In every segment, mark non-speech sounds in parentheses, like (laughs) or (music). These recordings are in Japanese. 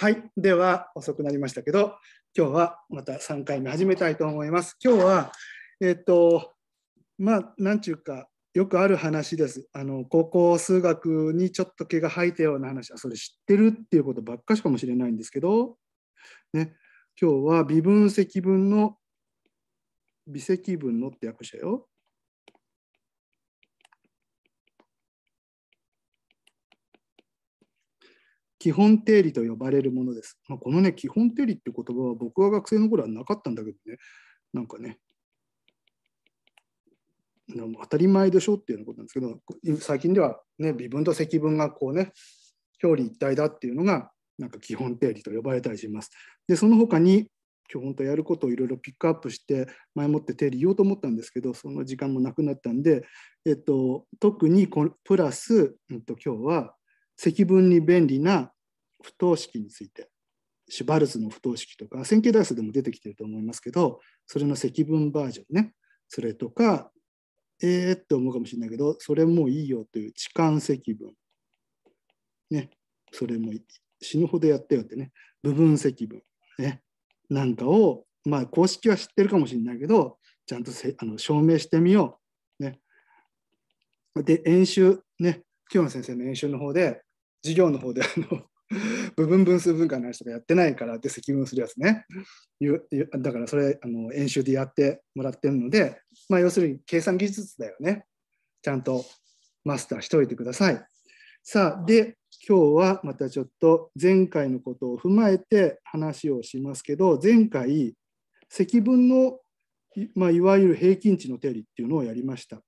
はい。では、遅くなりましたけど、今日はまた3回目始めたいと思います。今日は、えっ、ー、と、まあ、なんちゅうか、よくある話です。あの、高校数学にちょっと毛が生えたような話は、それ知ってるっていうことばっかしかもしれないんですけど、ね、今日は微分積分の微積分のって訳したよ。基本定理と呼ばれるものです。まあ、このね、基本定理って言葉は僕は学生の頃はなかったんだけどね、なんかね、当たり前でしょっていうようなことなんですけど、最近では、ね、微分と積分がこうね、表裏一体だっていうのが、なんか基本定理と呼ばれたりします。で、その他に、今日本とやることをいろいろピックアップして、前もって定理言おうと思ったんですけど、その時間もなくなったんで、えっと、特にこプラス、うんと、今日は、積分に便利な不等式についてシュバルツの不等式とか線形代数でも出てきてると思いますけどそれの積分バージョンねそれとかえーって思うかもしれないけどそれもいいよという置換積分ねそれも死ぬほどやったよってね部分積分ねなんかをまあ公式は知ってるかもしれないけどちゃんとせあの証明してみようねで演習ね今日の先生の演習の方で授業の方であの (laughs) 部分分数分解の話とかやってないからって積分するやつね。だからそれあの演習でやってもらってるので、まあ、要するに計算技術だよね。ちゃんとマスターしておいてください。さあ、で、今日はまたちょっと前回のことを踏まえて話をしますけど、前回、積分の、まあ、いわゆる平均値の定理っていうのをやりました。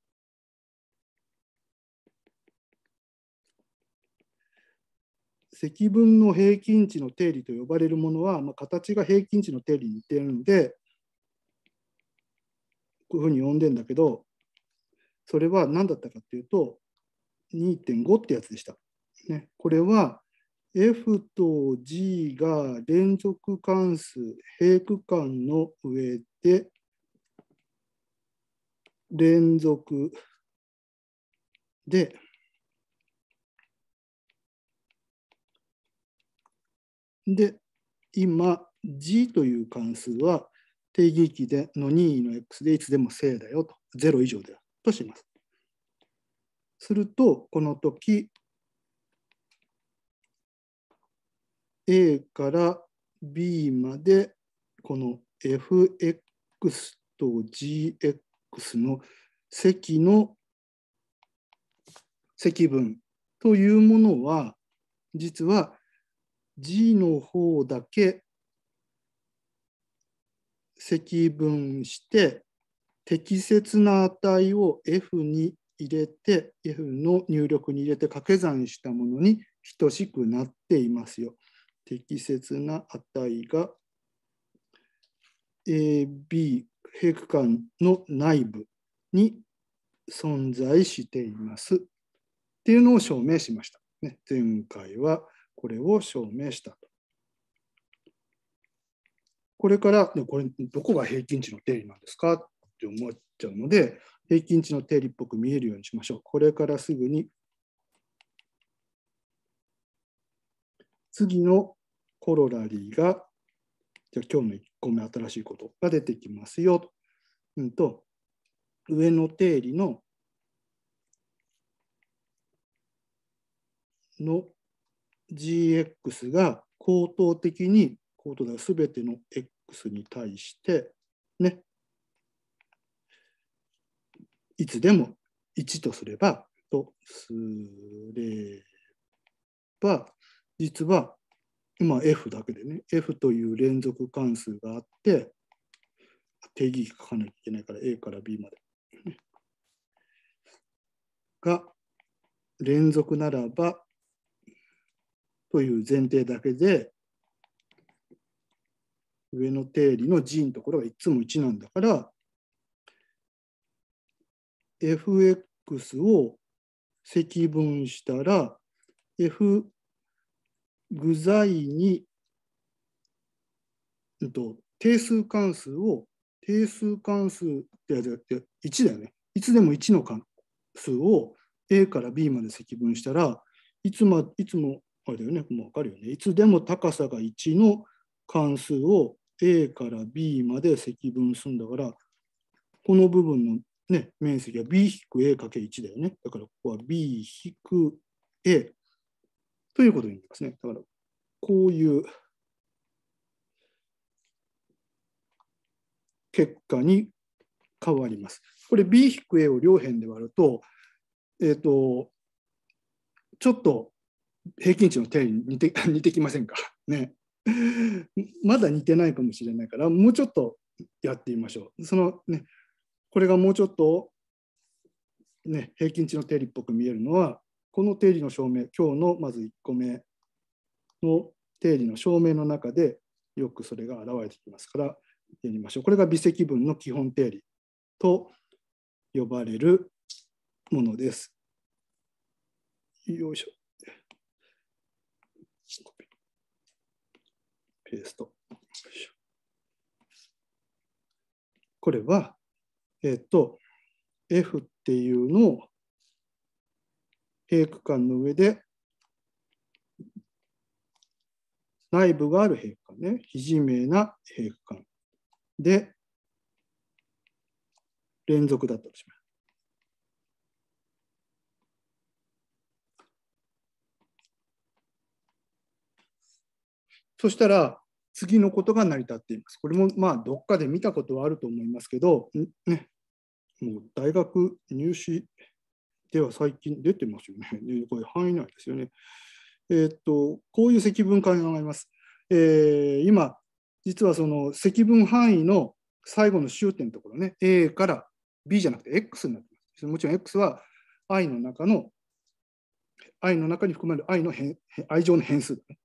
積分の平均値の定理と呼ばれるものは、まあ、形が平均値の定理に似ているのでこういうふうに呼んでんだけどそれは何だったかっていうと2.5ってやつでした。ね、これは F と G が連続関数平区間の上で連続でで、今、g という関数は定義域での任意の x でいつでも正だよと、0以上であるとします。すると、この時、a から b まで、この fx と gx の積の積分というものは、実は G の方だけ積分して適切な値を F に入れて F の入力に入れて掛け算したものに等しくなっていますよ。適切な値が AB 平区間の内部に存在していますっていうのを証明しました。ね、前回はこれを証明したと。これから、これどこが平均値の定理なんですかって思っちゃうので、平均値の定理っぽく見えるようにしましょう。これからすぐに次のコロラリーが、じゃあ今日の1個目新しいことが出てきますよと。うんと、上の定理のの GX が高等的に高等だべての X に対してねいつでも1とすればとすれば実は今 F だけでね F という連続関数があって定義書かなきゃいけないから A から B まで。が連続ならばという前提だけで上の定理の g のところはいつも1なんだから fx を積分したら f 具材に、えっと、定数関数を定数関数ってやつって1だよね。いつでも1の関数を a から b まで積分したらいつ,、ま、いつもあれだよね、もうわかるよね。いつでも高さが1の関数を A から B まで積分するんだから、この部分の、ね、面積は B-A かけ1だよね。だからここは B-A ということになりますね。だからこういう結果に変わります。これ B-A を両辺で割ると、えっ、ー、と、ちょっと平均値の定理に似て似てきませんか (laughs) ね。まだ似てないかもしれないからもうちょっとやってみましょう。そのね、これがもうちょっと、ね、平均値の定理っぽく見えるのはこの定理の証明今日のまず1個目の定理の証明の中でよくそれが現れてきますからやりましょう。これが微積分の基本定理と呼ばれるものです。よいしょ。ペースト。これは、えっ、ー、と、F っていうのを平区間の上で内部がある平区間ね、非自明な平区間で連続だったとします。そしたら、次のことが成り立っています。これもまあどっかで見たことはあると思いますけど、ね、もう大学入試では最近出てますよね。これ範囲内ですよね。えー、っとこういう積分考えます。えー、今実はその積分範囲の最後の終点のところね A から B じゃなくて X になってます。もちろん X は i の中の I の中に含まれる I の変愛情の変数だね。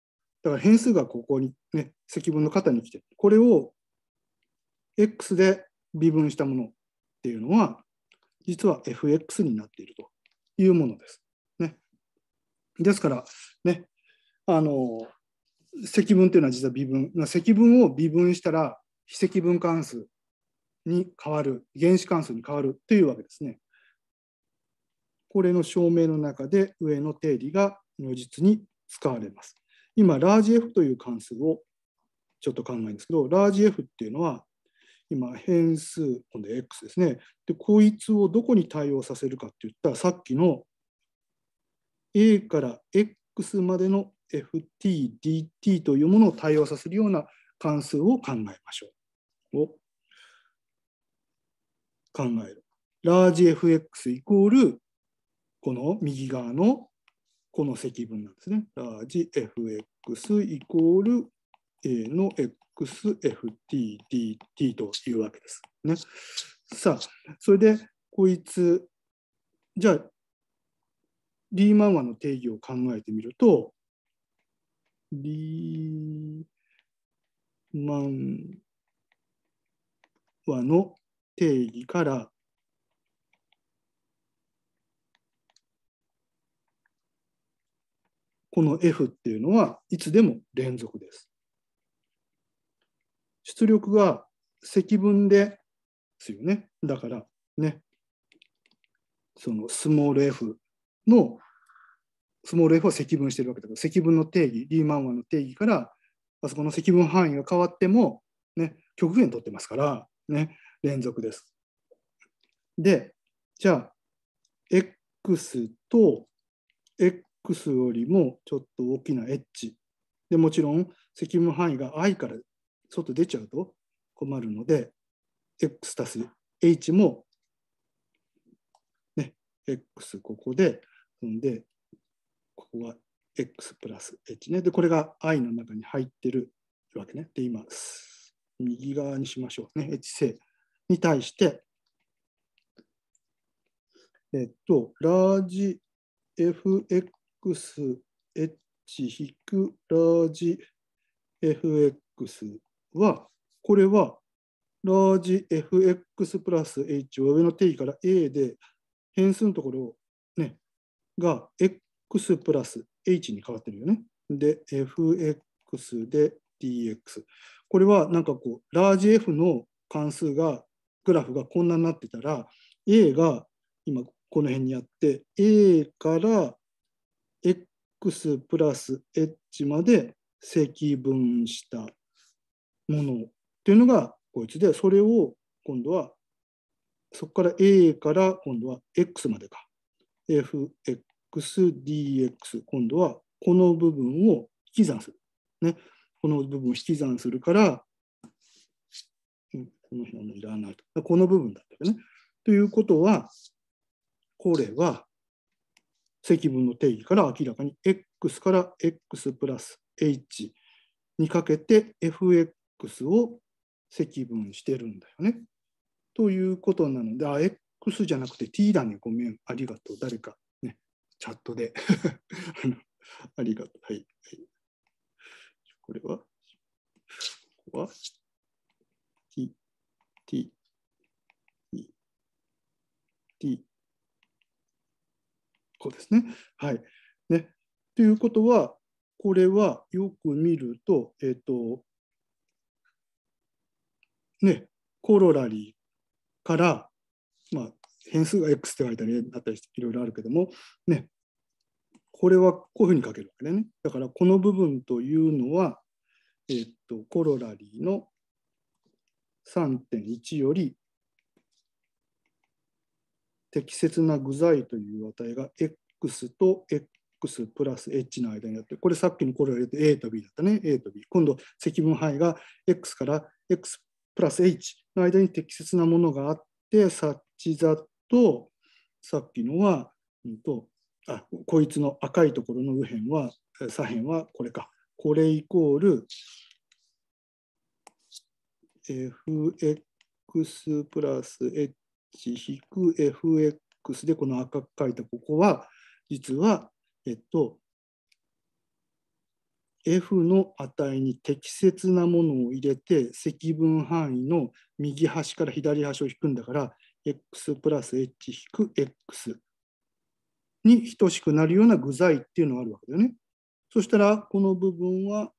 だから変数がここにね、積分の型に来て、これを x で微分したものっていうのは、実は fx になっているというものです。ね、ですから、ね、あの積分っていうのは実は微分。積分を微分したら非積分関数に変わる、原子関数に変わるというわけですね。これの証明の中で上の定理が如実に使われます。今、ラージ F という関数をちょっと考えるんですけど、ラージ F っていうのは、今、変数、今度 X ですね。で、こいつをどこに対応させるかっていったら、さっきの A から X までの ft、dt というものを対応させるような関数を考えましょう。を考える。ラージ fx イコール、この右側のこの積分なんですね。ラージ fx イコール A の xftdt というわけです。ね、さあ、それでこいつ、じゃあ、リーマン和の定義を考えてみると、リーマン和の定義からこの F っていうのはいつでも連続です。出力が積分ですよね。だからね、そのスモール f の、スモール f は積分してるわけだから、積分の定義、リーマン1の定義から、あそこの積分範囲が変わっても、ね、極限取ってますから、ね、連続です。で、じゃあ、x と x X よりもちょっと大きなエッでもちろん積分範囲が i から外出ちゃうと困るので x たす h も、ね、x ここでんでここは x プラス h ねでこれが i の中に入ってるわけねで今右側にしましょうね h 正に対してえっとラージ fx x、h 引くラージ fx は、これはラージ fx プラス h は上の定義から a で変数のところを、ね、が x プラス h に変わってるよね。で、fx で dx。これはなんかこう、ラージ f の関数が、グラフがこんなになってたら、a が今この辺にあって、a から x プラス h まで積分したものっていうのがこいつで、それを今度はそこから a から今度は x までか。fxdx 今度はこの部分を引き算する。ね、この部分を引き算するから、うん、この辺もいらないと。この部分だったよね。ということは、これは積分の定義から明らかに x から x プラス h にかけて fx を積分してるんだよね。ということなので、あ、X じゃなくて T だね。ごめん。ありがとう。誰か。ね。チャットで。(laughs) ありがとう。はい。はい、これはここは ?T、T、T、T、こうですね。はい。ね。ということは、これはよく見ると、えっ、ー、と、ね、コロラリーから、まあ、変数が x って書いたりあったりいろいろあるけども、ね、これはこういうふうに書けるわけだね。だからこの部分というのは、えっ、ー、と、コロラリーの3.1より適切な具材という値が x と x プラス h の間にあって、これさっきのこれを入れて a と b だったね、a と b。今度、積分範囲が x から x プラス h の間に適切なものがあって、さっちざとさっきのは、うんと、あこいつの赤いところの右辺は、左辺はこれか。これイコール fx プラス h 1-fx でこの赤く書いたここは実はえっと f の値に適切なものを入れて積分範囲の右端から左端を引くんだから x プラス h 引く x に等しくなるような具材っていうのがあるわけだよね。そしたらこの部分は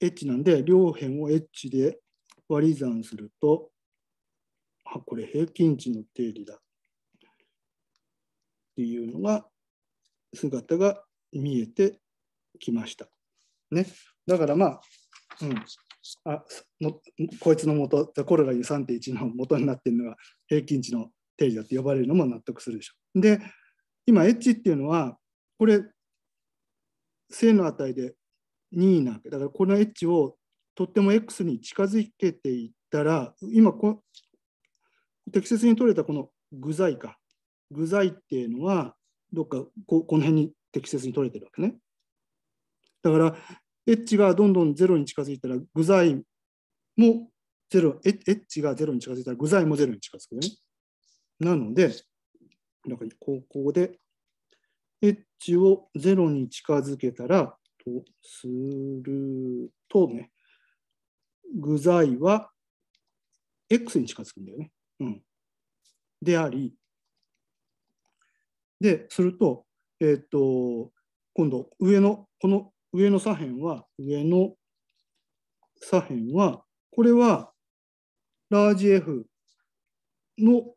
h なんで両辺を h で割り算するとあこれ平均値の定理だっていうのが姿が見えてきました。ね、だからまあ、うん、あもこいつの元コロラに3.1の元になってるのが平均値の定理だって呼ばれるのも納得するでしょ。で今 H っていうのはこれ正の値で2位なわけだからこの H をとっても X に近づけていったら今こ適切に取れたこの具材か具材っていうのはどっかここの辺に適切に取れてるわけねだからエッジがどんどんゼロに近づいたら具材もゼロエッジがゼロに近づいたら具材もゼロに近づくねなのでなんかここでエッジをゼロに近づけたらとするとね具材は X に近づくんだよね。うん、でありですると,、えー、っと今度上のこの上の左辺は上の左辺はこれはラージ F の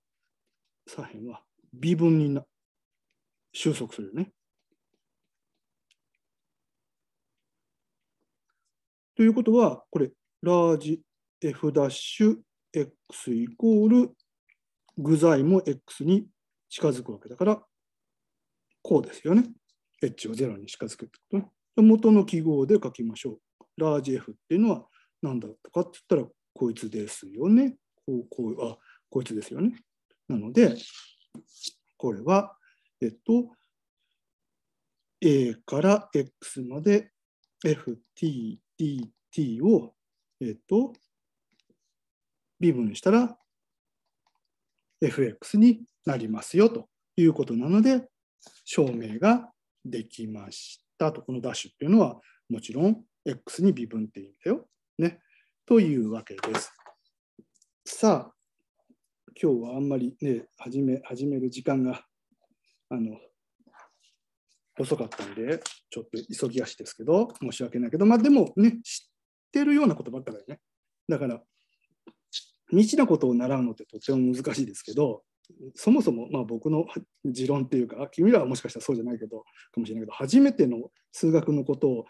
左辺は微分にな収束するよね。ということはこれラージ F' x イコール具材も x に近づくわけだから、こうですよね。h を0に近づくってことね。元の記号で書きましょう。ラージ F っていうのは何だったかって言ったら、こいつですよね。こう、こう、あ、こいつですよね。なので、これは、えっと、A から X まで FTDT を、えっと、微分したら fx になりますよということなので証明ができましたとこのダッシュっていうのはもちろん x に微分って意味だよ。ね。というわけです。さあ今日はあんまりね始め始める時間があの遅かったんでちょっと急ぎ足ですけど申し訳ないけどまあでもね知ってるようなことばっかだよね。だから未知なことを習うのってとても難しいですけどそもそもまあ僕の持論っていうか君らはもしかしたらそうじゃないけどかもしれないけど初めての数学のことを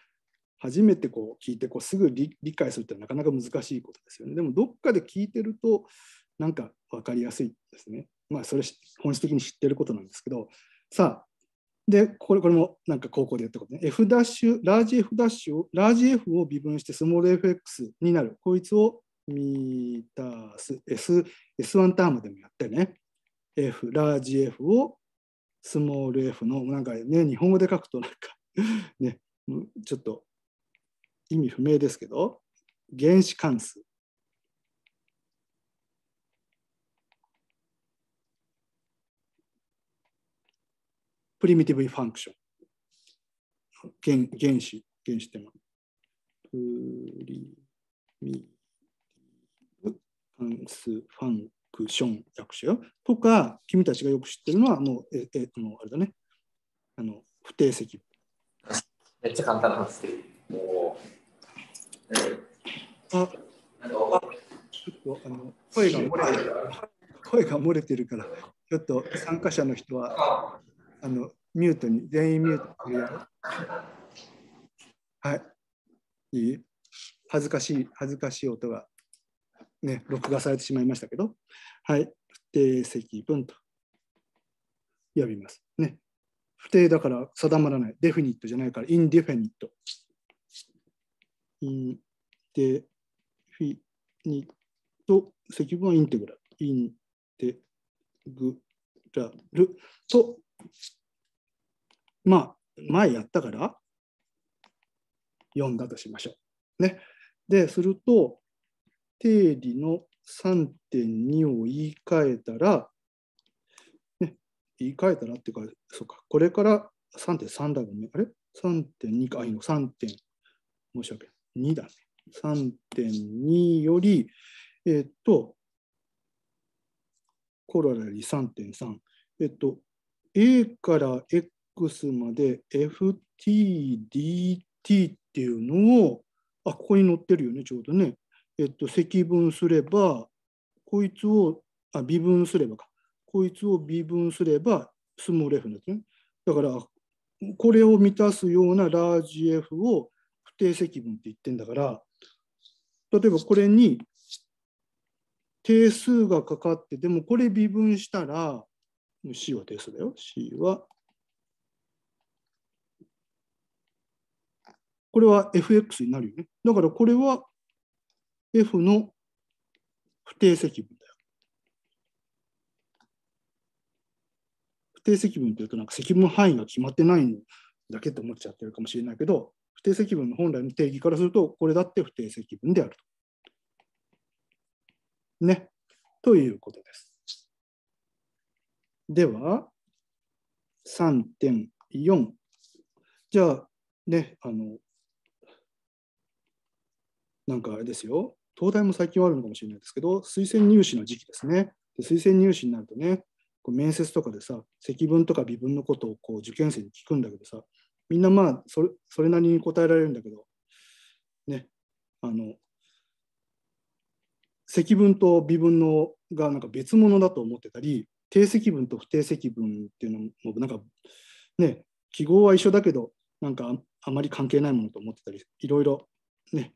初めてこう聞いてこうすぐ理解するってなかなか難しいことですよね。でもどっかで聞いてるとなんか分かりやすいですね。まあそれ本質的に知ってることなんですけどさあでこれこれもなんか高校でやったことね F ダッシュラージ F ダッシュをラージ F を微分してスモール FX になるこいつをミータス S、S1 タームでもやってね、F、ラージ F をスモール F の、なんかね、日本語で書くとなんか (laughs) ね、ちょっと意味不明ですけど、原子関数。プリミティブファンクション。原原子、原子っても。プリミファンス、ファンクション役者よ。とか、君たちがよく知ってるのは、もう、え、え、あの、あれだね。あの、不定席。めっちゃ簡単なんで。すけど。あ、あの、ちょっと、あの、声が漏れてる。声が漏れてるから、ちょっと参加者の人は、あの、ミュートに、全員ミュートに。はい。いい恥ずかしい、恥ずかしい音が。ね、録画されてしまいましたけど、はい、不定積分と呼びます。ね、不定だから定まらない、デフィニットじゃないから、インディフェニット。インデフィニット、積分はインテグラル。インテグラルと、まあ、前やったから、読んだとしましょう。ね。で、すると、定理の3.2を言い換えたら、ね、言い換えたらっていうか、そうか、これから3.3だもんね。あれ ?3.2 か、あ、いいの、3. 点申し訳ない。2だね。3.2より、えー、っと、コロラより3.3。えっと、A から X まで FTDT っていうのを、あ、ここに載ってるよね、ちょうどね。えっと、積分すれば、こいつを、あ、微分すればか。こいつを微分すれば、スモール f なんですね。だから、これを満たすようなラージ f を不定積分って言ってんだから、例えばこれに定数がかかって、でもこれ微分したら、C は定数だよ。C は。これは fx になるよね。だからこれは F の不定積分だよ。不定積分というとなんか積分範囲が決まってないんだけと思っちゃってるかもしれないけど、不定積分の本来の定義からすると、これだって不定積分であると。ね。ということです。では、3.4。じゃあ、ね、あの、なんかあれですよ。東大も最近はあるのかもしれないですけど、推薦入試の時期ですね。で推薦入試になるとね、こう面接とかでさ、積分とか微分のことをこう受験生に聞くんだけどさ、みんなまあそれ、それなりに答えられるんだけど、ね、あの、積分と微分のがなんか別物だと思ってたり、定積分と不定積分っていうのも、なんか、ね、記号は一緒だけど、なんかあまり関係ないものと思ってたり、いろいろね、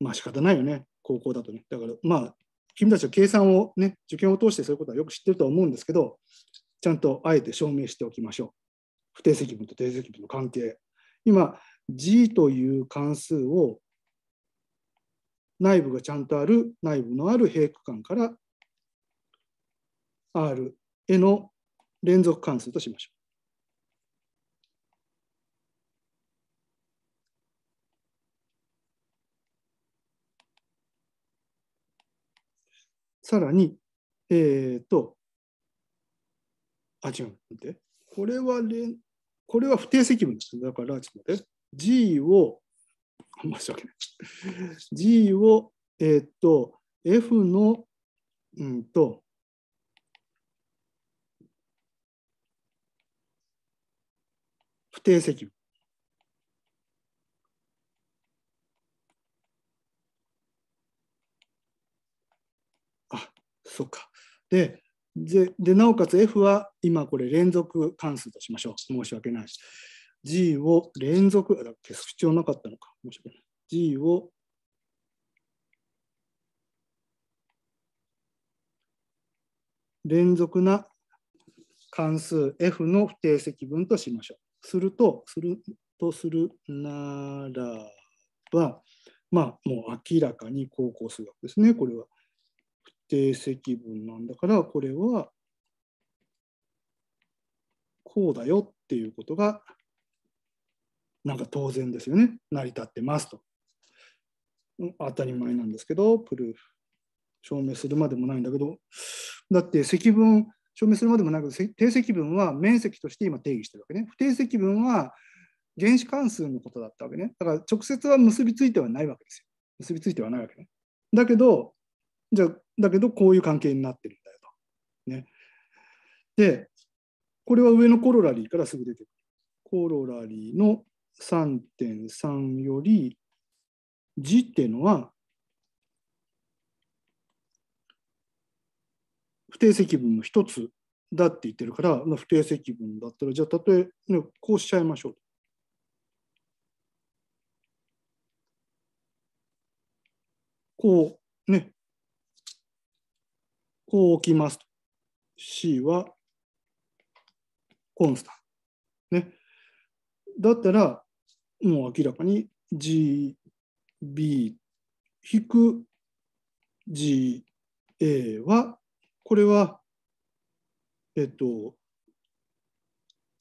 まあ仕方ないよね、高校だとね。だから、まあ、君たちは計算をね、受験を通してそういうことはよく知ってるとは思うんですけど、ちゃんとあえて証明しておきましょう。不定積分と定積分の関係。今、G という関数を内部がちゃんとある、内部のある閉区間から R への連続関数としましょう。さらに、えっ、ー、と、あ、違う。待って。これはこれは不定積分です。だから、ちょっと待って。G を、申し訳ない。G を、えっ、ー、と、F の、うんと、不定積分。そっか。で、でなおかつ F は今これ連続関数としましょう。申し訳ない。し。G を連続、あ消す必要なかったのか。申し訳ない。G を連続な関数 F の不定積分としましょう。すると、するとするならば、まあ、もう明らかに高校数学ですね、これは。定積分なんだから、これはこうだよっていうことが、なんか当然ですよね。成り立ってますと。当たり前なんですけど、プルーフ。証明するまでもないんだけど、だって積分、証明するまでもなく、定積分は面積として今定義してるわけね。不定積分は原子関数のことだったわけね。だから直接は結びついてはないわけですよ。結びついてはないわけね。だけど、じゃだけどこういう関係になってるんだよと。ね、でこれは上のコロラリーからすぐ出てくる。コロラリーの3.3より字っていうのは不定積分の一つだって言ってるから不定積分だったらじゃあたとえ、ね、こうしちゃいましょう。こうねこう置きますと。C はコンスタント。ね。だったら、もう明らかに GB 引く GA は、これは、えっと、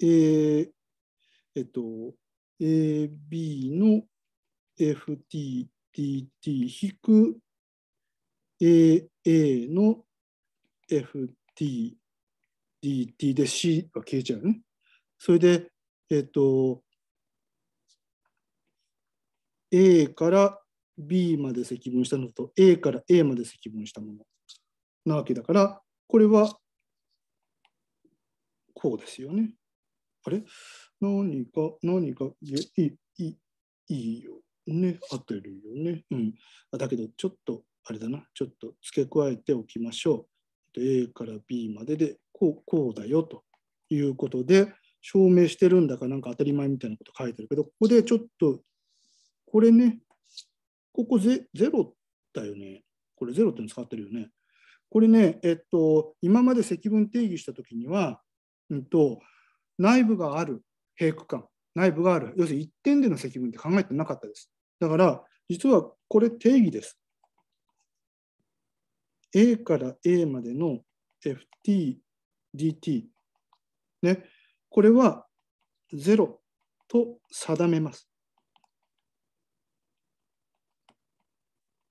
A、えっと、AB の FTTT 引く AA の FT、DT で C は消えちゃうね。それで、えっ、ー、と、A から B まで積分したのと A から A まで積分したものなわけだから、これはこうですよね。あれ何か、何か、いい、いい、よ。ね、当ってるよね。うん。だけど、ちょっと、あれだな、ちょっと付け加えておきましょう。と A から B まででこうこうだよということで証明してるんだかなんか当たり前みたいなこと書いてるけどここでちょっとこれねここゼゼロだよねこれゼロっての使ってるよねこれねえっと今まで積分定義した時には、うんと、と内部がある平区間内部がある要するに1点での積分って考えてなかったですだから実はこれ定義です A から A までの ftdt、ね、これは0と定めます。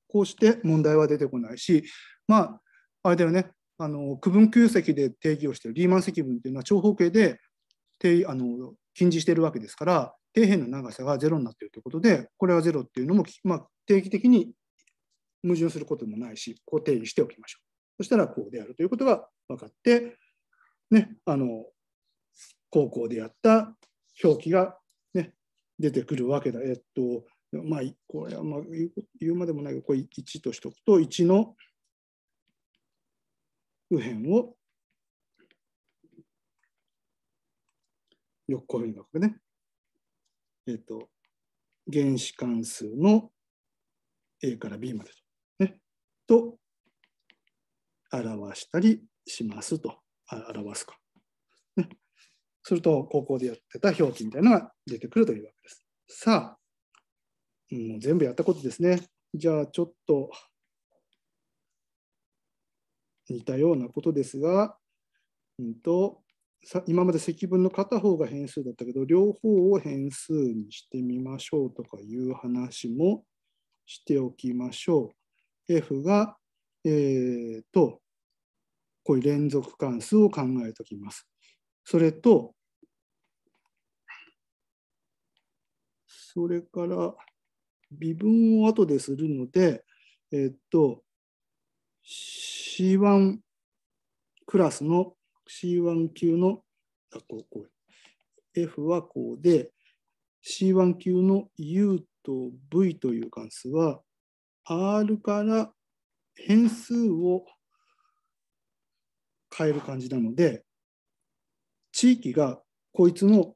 こうして問題は出てこないし、まあ、あれだよね、あの区分給積で定義をしているリーマン積分というのは長方形で定あの近似しているわけですから、底辺の長さが0になっているということで、これは0っていうのも、まあ、定期的に矛盾することもないし、こう定義しておきましょう。そしたらこうであるということが分かって、ね、あの、高校でやった表記が、ね、出てくるわけだ。えっと、まあ、これはまあ言うまでもないけど、これ1としておくと、1の右辺を横くこういうふうに書くね。えっと、原子関数の A から B までと。と表したりしますと、表すか。ね、すると、高校でやってた表記みたいなのが出てくるというわけです。さあ、もう全部やったことですね。じゃあ、ちょっと似たようなことですが、うんと、さ今まで積分の片方が変数だったけど、両方を変数にしてみましょうとかいう話もしておきましょう。F が、えー、と、こういう連続関数を考えておきます。それと、それから、微分を後でするので、えっと、C1 クラスの C1 級の、あ、こう、こう、F はこうで、C1 級の U と V という関数は、R から変数を変える感じなので、地域がこいつの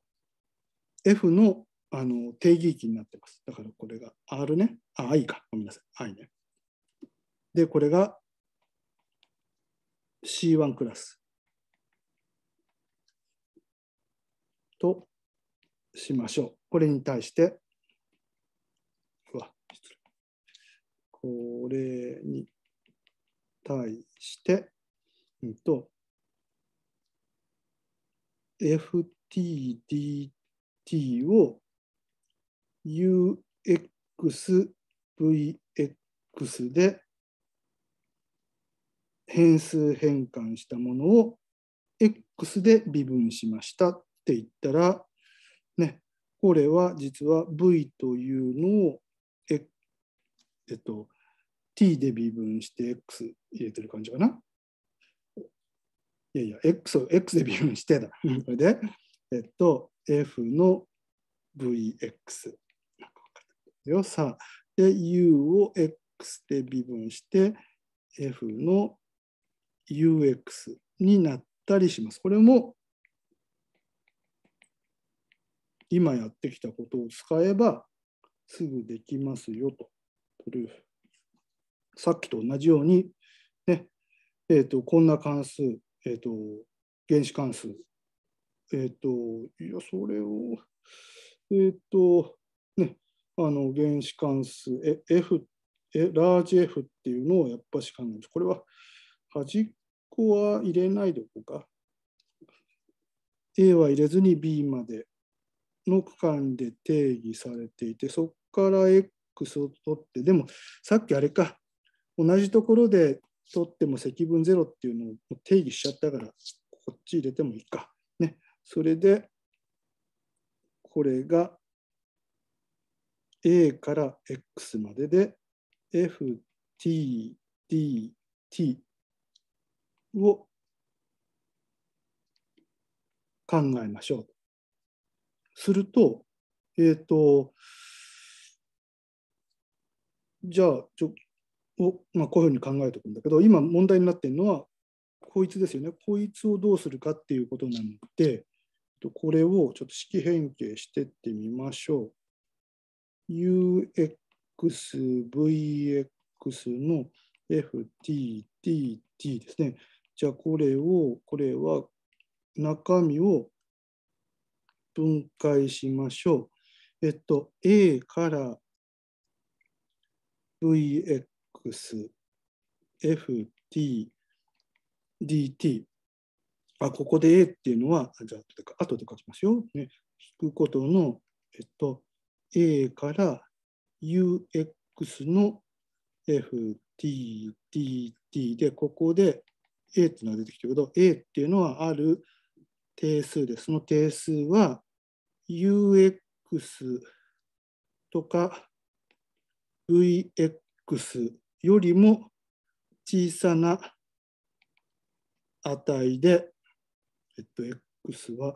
F のあの定義域になってます。だからこれが R ね。あ、I か。ごめんなさい。I ね。で、これが C1 クラスとしましょう。これに対してこれに対して、うんと、ftdt を uxvx で変数変換したものを x で微分しましたって言ったら、ね、これは実は v というのをえっと、t で微分して x 入れてる感じかな。いやいや、x を x で微分してだ。それで、えっと、f の vx。よさあ、で、u を x で微分して、f の ux になったりします。これも今やってきたことを使えばすぐできますよと。るさっきと同じように、ねえーと、こんな関数、えーと、原子関数、えーと、いやそれを、えー、とね、あの原子関数 F ラージ F っていうのをやっぱし考えこれは端っこは入れないでおこうか。A は入れずに B までの区間で定義されていて、そこから X クスを取ってでもさっきあれか同じところで取っても積分ゼロっていうのを定義しちゃったからこっち入れてもいいか。ね、それでこれが A から X までで FTDT を考えましょう。すると、えっ、ー、と、じゃあちょおまあ、こういうふうに考えておくんだけど今問題になっているのはこいつですよねこいつをどうするかっていうことなのでこれをちょっと式変形してってみましょう uxvx の fttt ですねじゃあこれをこれは中身を分解しましょうえっと A から vxftdt。あ、ここで a っていうのは、じゃあ後で書きますよ。ね、引くことの、えっと、a から ux の ftdt で、ここで a っていうのが出てきてるけど、a っていうのはある定数で、す。その定数は ux とか Vx よりも小さな値で、えっと、X は、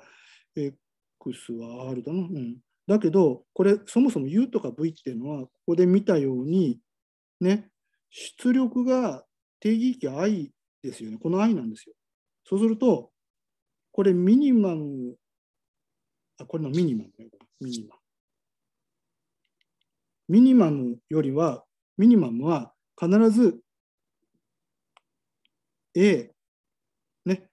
X は R だな。うん。だけど、これ、そもそも U とか V っていうのは、ここで見たように、ね、出力が定義域 I ですよね。この I なんですよ。そうすると、これミニマム、あ、これのミニマムね。ミニマム。ミニマムよりは、ミニマムは必ず A、ね、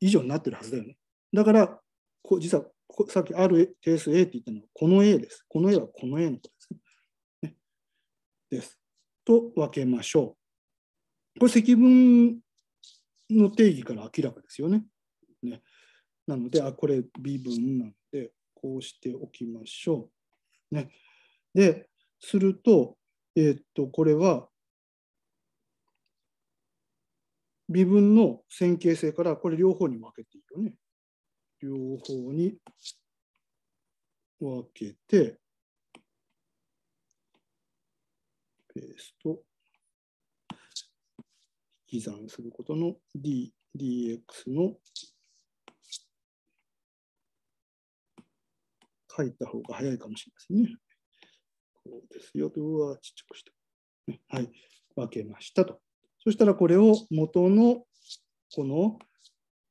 以上になってるはずだよね。だから、こ実はさっきある定数 A って言ったのはこの A です。この A はこの A のことですね。ねです。と分けましょう。これ積分の定義から明らかですよね。ねなので、あ、これ微分なので、こうしておきましょう。ね、で、すると、えー、っと、これは、微分の線形性から、これ両方に分けていいよね。両方に分けて、ペースト、引き算することの D、dx の書いた方が早いかもしれませんね。のですようわ、ちっちゃくして、ね、はい、分けましたと。そしたらこれを元のこの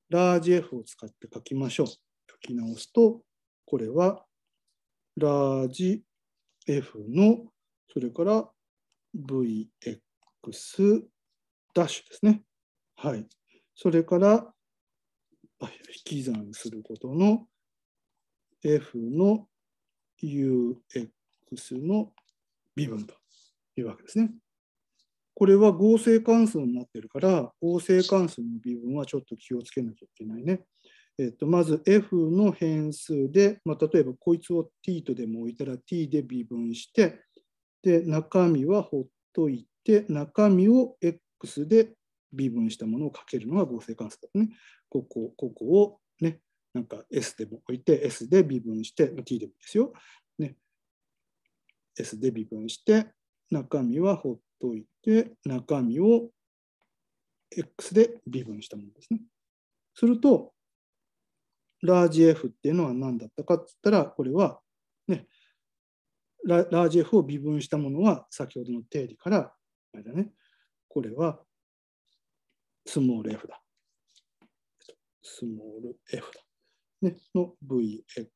ラージ F を使って書きましょう。書き直すと、これはラージ F の、それから VX ダッシュですね。はい。それから、引き算することの F の UX 複数の微分というわけですね。これは合成関数になってるから、合成関数の微分はちょっと気をつけなきゃいけないね。えっと、まず f の変数で、まあ、例えばこいつを t とでも置いたら t で微分して、で、中身はほっといて、中身を x で微分したものをかけるのが合成関数ですね。ここ、ここをね、なんか S でも置いて、S で微分して、T でもいいですよ。S で微分して中身はほっといて中身を X で微分したものですね。するとラージ F っていうのは何だったかって言ったらこれはねラージ F を微分したものは先ほどの定理からあれだねこれはスモール F だ。スモール F だ。ね、の VX、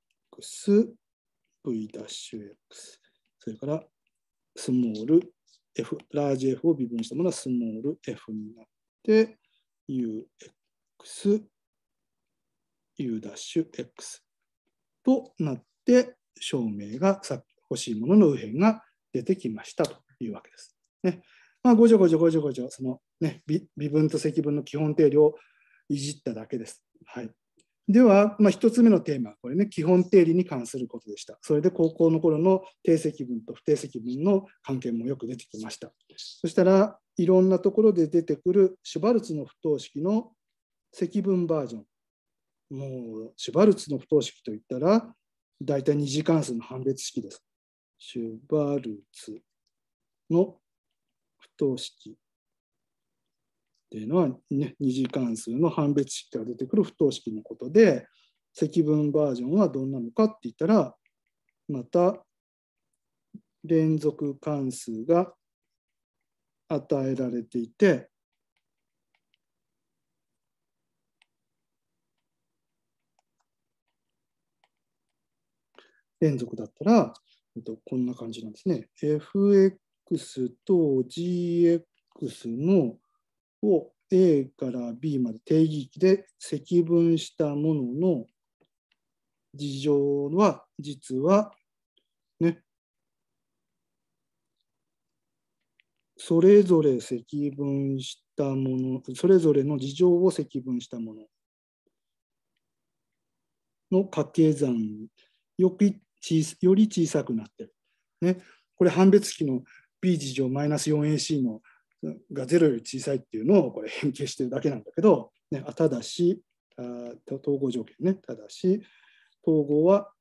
V'X。それからスモール F、ラージ F を微分したものはスモール F になって、UX、U'X となって、証明がさっき欲しいものの右辺が出てきましたというわけです。ねまあ、ごじょごじょごじょごじょ、その、ね、微分と積分の基本定理をいじっただけです。はいでは、まあ、1つ目のテーマ、これね、基本定理に関することでした。それで高校の頃の定積分と不定積分の関係もよく出てきました。そしたらいろんなところで出てくるシュバルツの不等式の積分バージョン。もうシュバルツの不等式といったら大体二次関数の判別式です。シュバルツの不等式っていうのは、ね、二次関数の判別式から出てくる不等式のことで積分バージョンはどんなのかって言ったらまた連続関数が与えられていて連続だったら、えっと、こんな感じなんですね。fx と gx のを A から B まで定義域で積分したものの事情は実はねそれぞれ積分したものそれぞれの事情を積分したものの掛け算よりより小さくなってる。ね、これ判別式の B 事情マイナス 4AC のが0より小さいっていうのをこれ変形してるだけなんだけど、ね、あただしあ統合条件ねただし統合は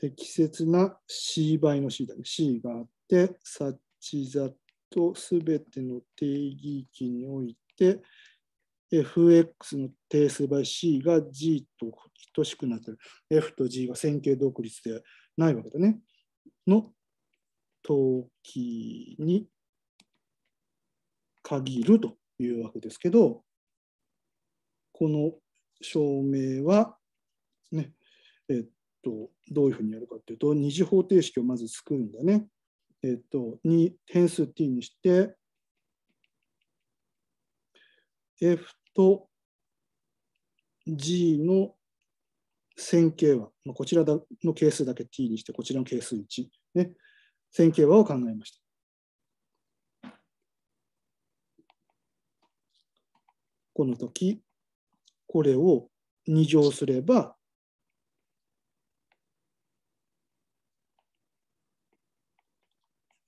適切な C 倍の C だね C があって察ちざ。とすべての定義域において fx の定数倍 C が G と等しくなってる F と G が線形独立でないわけだね。の時に限るというわけですけど、この証明は、ね、えっと、どういうふうにやるかというと、二次方程式をまず作るんだね。えっと、2変数 t にして、f と g の線形和、まあ、こちらの係数だけ t にして、こちらの係数1、ね、線形和を考えました。この時、これを2乗すれば、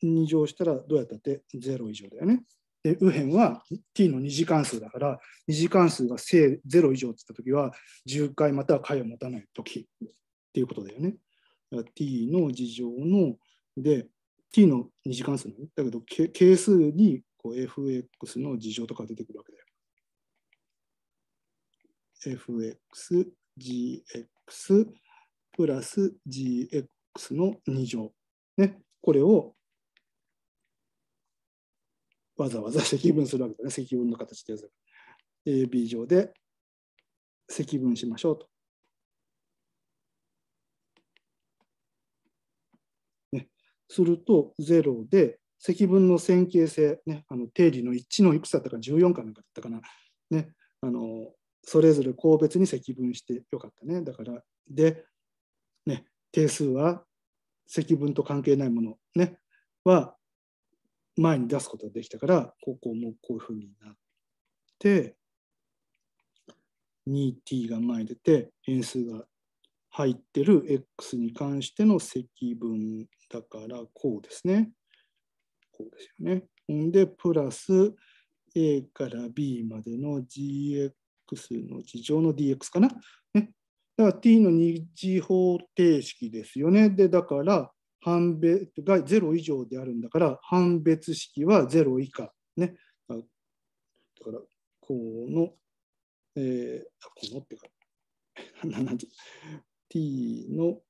2乗したらどうやったって0以上だよね。で、右辺は t の二次関数だから、二次関数が正0以上って言ったときは、10回または解を持たないときっていうことだよね。t の事乗の、で、t の二次関数、のだけど、係数にこう fx の事乗とか出てくるわけだよ。fx、gx プラス gx の二乗。ね、これをわざわざ積分するわけだね。積分の形です。AB 上で積分しましょうと。ね、すると0で積分の線形性、ね、あの定理の1のいくつだったか14かなんかだったかな、ね、あのそれぞれ個別に積分してよかったね。だからで、ね、定数は積分と関係ないもの、ね、は前に出すことができたからここもこういうふうになって 2t が前に出て変数が入ってる x に関しての積分だからこうですね。こうですよね。ほんで、プラス a から b までの gx の事乗の dx かな。ね、だから t の二次方程式ですよね。で、だから判別が0以上であるんだから判別式は0以下ねだからこの、えー、このってか (laughs) t の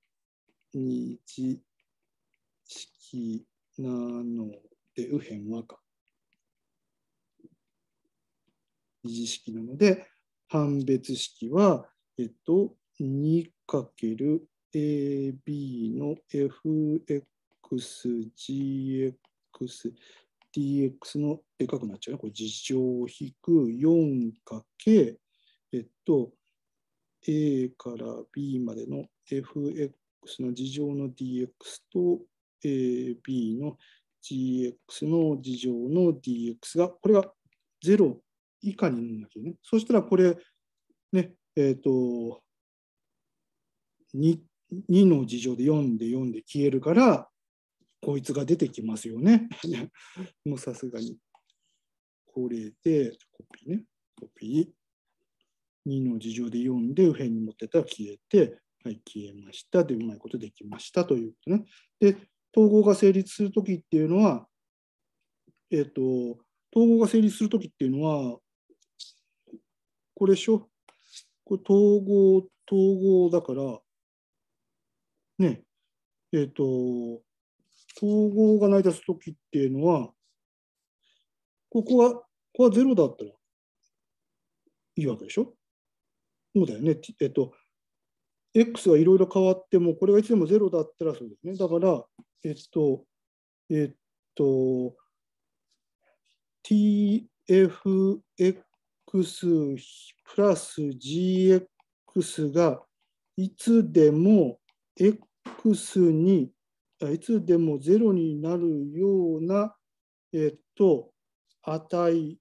2次式なので右辺はか二次式なので判別式はえっと2る AB の FXGX dx のでかくなっちゃうね。これ事乗引く4かけ、えっと、A から B までの fx の事乗の dx と AB の gx の事乗の dx が、これが0以下になんだけどね。そしたらこれ、ね、えっ、と、2 2の事情で読んで読んで消えるからこいつが出てきますよね。(laughs) もうさすがに。これでコピーね。コピー。2の事情で読んで右辺に持ってたら消えて、はい、消えました。で、うまいことできましたということね。で、統合が成立するときっていうのは、えっ、ー、と、統合が成立するときっていうのは、これでしょこれ統合、統合だから、ね、えっ、ー、と、統合が成り立つ時っていうのは、ここは、ここはゼロだったらいいわけでしょそうだよね。えっ、ー、と、X がいろいろ変わっても、これがいつでもゼロだったらそうですね。だから、えっ、と、えっと、tfx プラス gx がいつでも x 複数にいつでも0になるような、えっと、値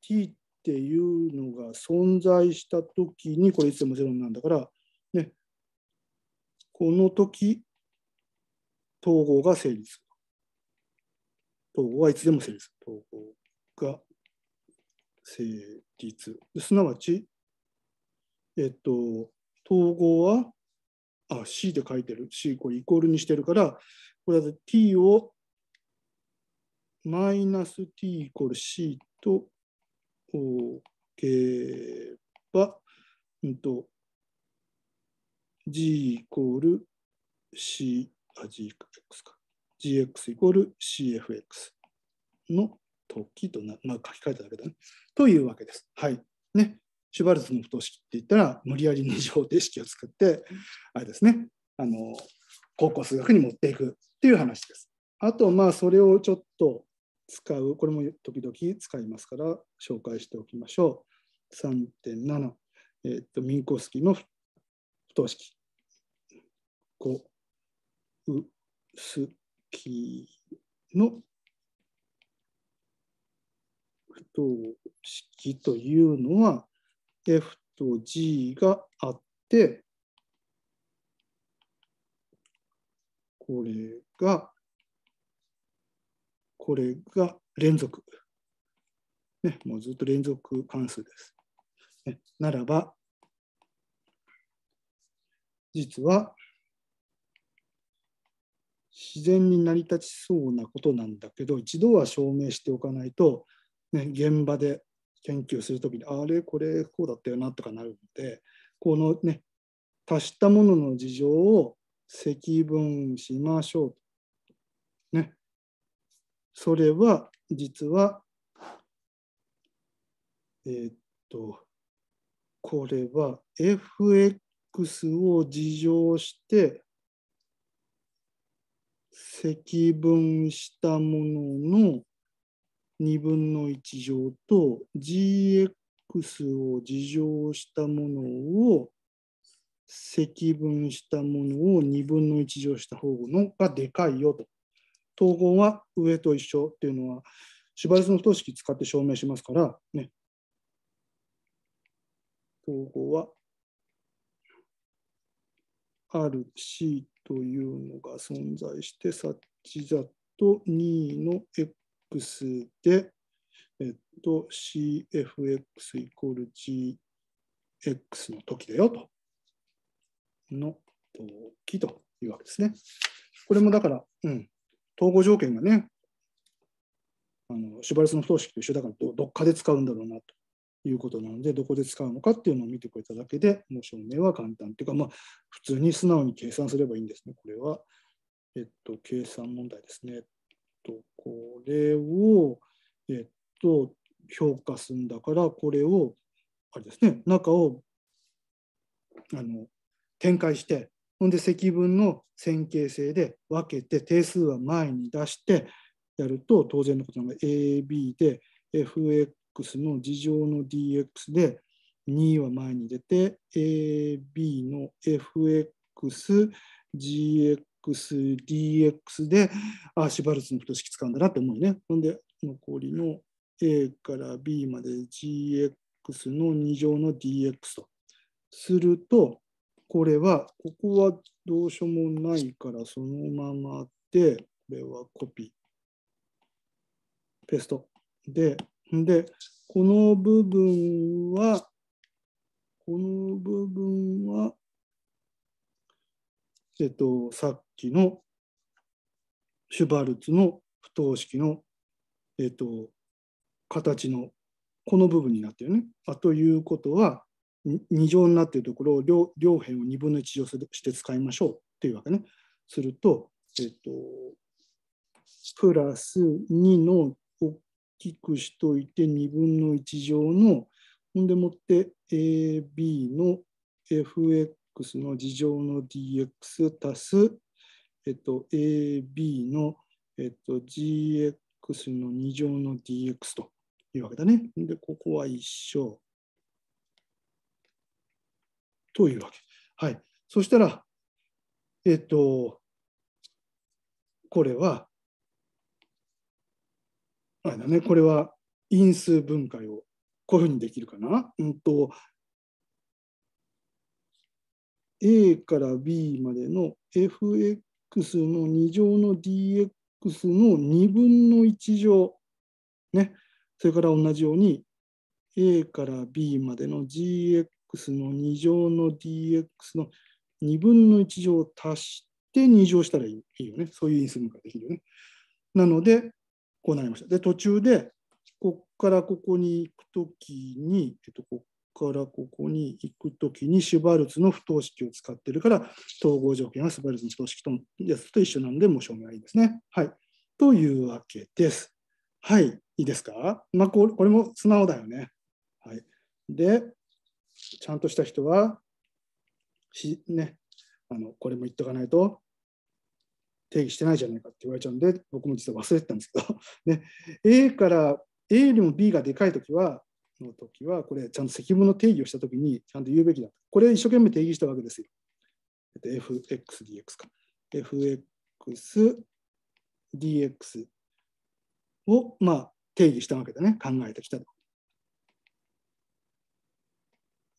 t っていうのが存在したときに、これいつでも0なんだから、ね、この時、統合が成立する。統合はいつでも成立する。統合が成立。すなわち、えっと、統合はあ、C で書いてる。C これイコールにしてるから、これは t をマイナス t イコール c と置けば、うんと、g イコール c、あ、gx か。gx イコール cfx の時とな、まあ書き換えただけだね。というわけです。はい。ね。シュバルツの不等式って言ったら無理やり二乗程式を作ってあれですねあの高校数学に持っていくっていう話です。あとまあそれをちょっと使うこれも時々使いますから紹介しておきましょう。3.7、えー、っと民工式の不等式。5うすきの不等式というのは F と G があって、これが、これが連続。ね、もうずっと連続関数です。ね、ならば、実は、自然に成り立ちそうなことなんだけど、一度は証明しておかないと、ね、現場で研究するときにあれこれこうだったよなとかなるのでこのね足したものの事情を積分しましょう。ね。それは実はえー、っとこれは fx を事情して積分したものの2分の1乗と gx を事乗したものを積分したものを2分の1乗した方のがでかいよと。統合は上と一緒っていうのはシュバルツの不等式使って証明しますからね。統合はある C というのが存在して、っきざっと2の x CFX で、えっと、CFX イコール GX の時だよと。の時というわけですね。これもだから、うん、統合条件がね、あのシュバルツの不等式と一緒だからど、どっかで使うんだろうなということなので、どこで使うのかっていうのを見てくれただけで、もう証明は簡単っていうか、まあ、普通に素直に計算すればいいんですね。これは、えっと、計算問題ですね。と、これを、えっと、評価するんだから、これを、あれですね、中を、あの、展開して、ほんで積分の線形性で分けて定数は前に出してやると当然のことなのが AB で FX の事乗の DX で2は前に出て AB の FXGX DX で、あ、シバルツのこ式使うんだなって思うね。ほんで、残りの A から B まで GX の2乗の DX と。すると、これは、ここはどうしようもないから、そのままで、これはコピー、ペースト。で、で、この部分は、この部分は、えっと、さっのシュバルツの不等式の、えと、形のこの部分になってるね。あということは2乗になっているところを両両辺を2分の1乗して使いましょうっていうわけね。すると、えと、プラス2の大きくしといて2分の1乗のほんでもって AB の FX の事乗の DX 足すえっと、AB の、えっと、GX の2乗の DX というわけだね。で、ここは一緒。というわけ。はい。そしたら、えっと、これは、あれだね、これは因数分解をこういうふうにできるかな。うんと、A から B までの fx の2乗の dx の2分の1乗、ね、それから同じように a から b までの gx の2乗の dx の2分の1乗を足して2乗したらいいよね。そういう因数分解できるよね。なので、こうなりました。で、途中で、ここからここに行くときに、えっと、ここからここに行くときにシュバルツの不等式を使ってるから統合条件はシュバルツの不等式とやつと一緒なんでもう証明はいいですね。はい。というわけです。はい。いいですかまあこれも素直だよね。はい。で、ちゃんとした人は、しね、あのこれも言っとかないと定義してないじゃないかって言われちゃうんで、僕も実は忘れてたんですけど、ね、A から A よりも B がでかいときは、の時は、これ、ちゃんと積分の定義をした時に、ちゃんと言うべきだ。これ、一生懸命定義したわけですよ。えっと、fxdx か。fxdx を、まあ、定義したわけだね。考えてきた。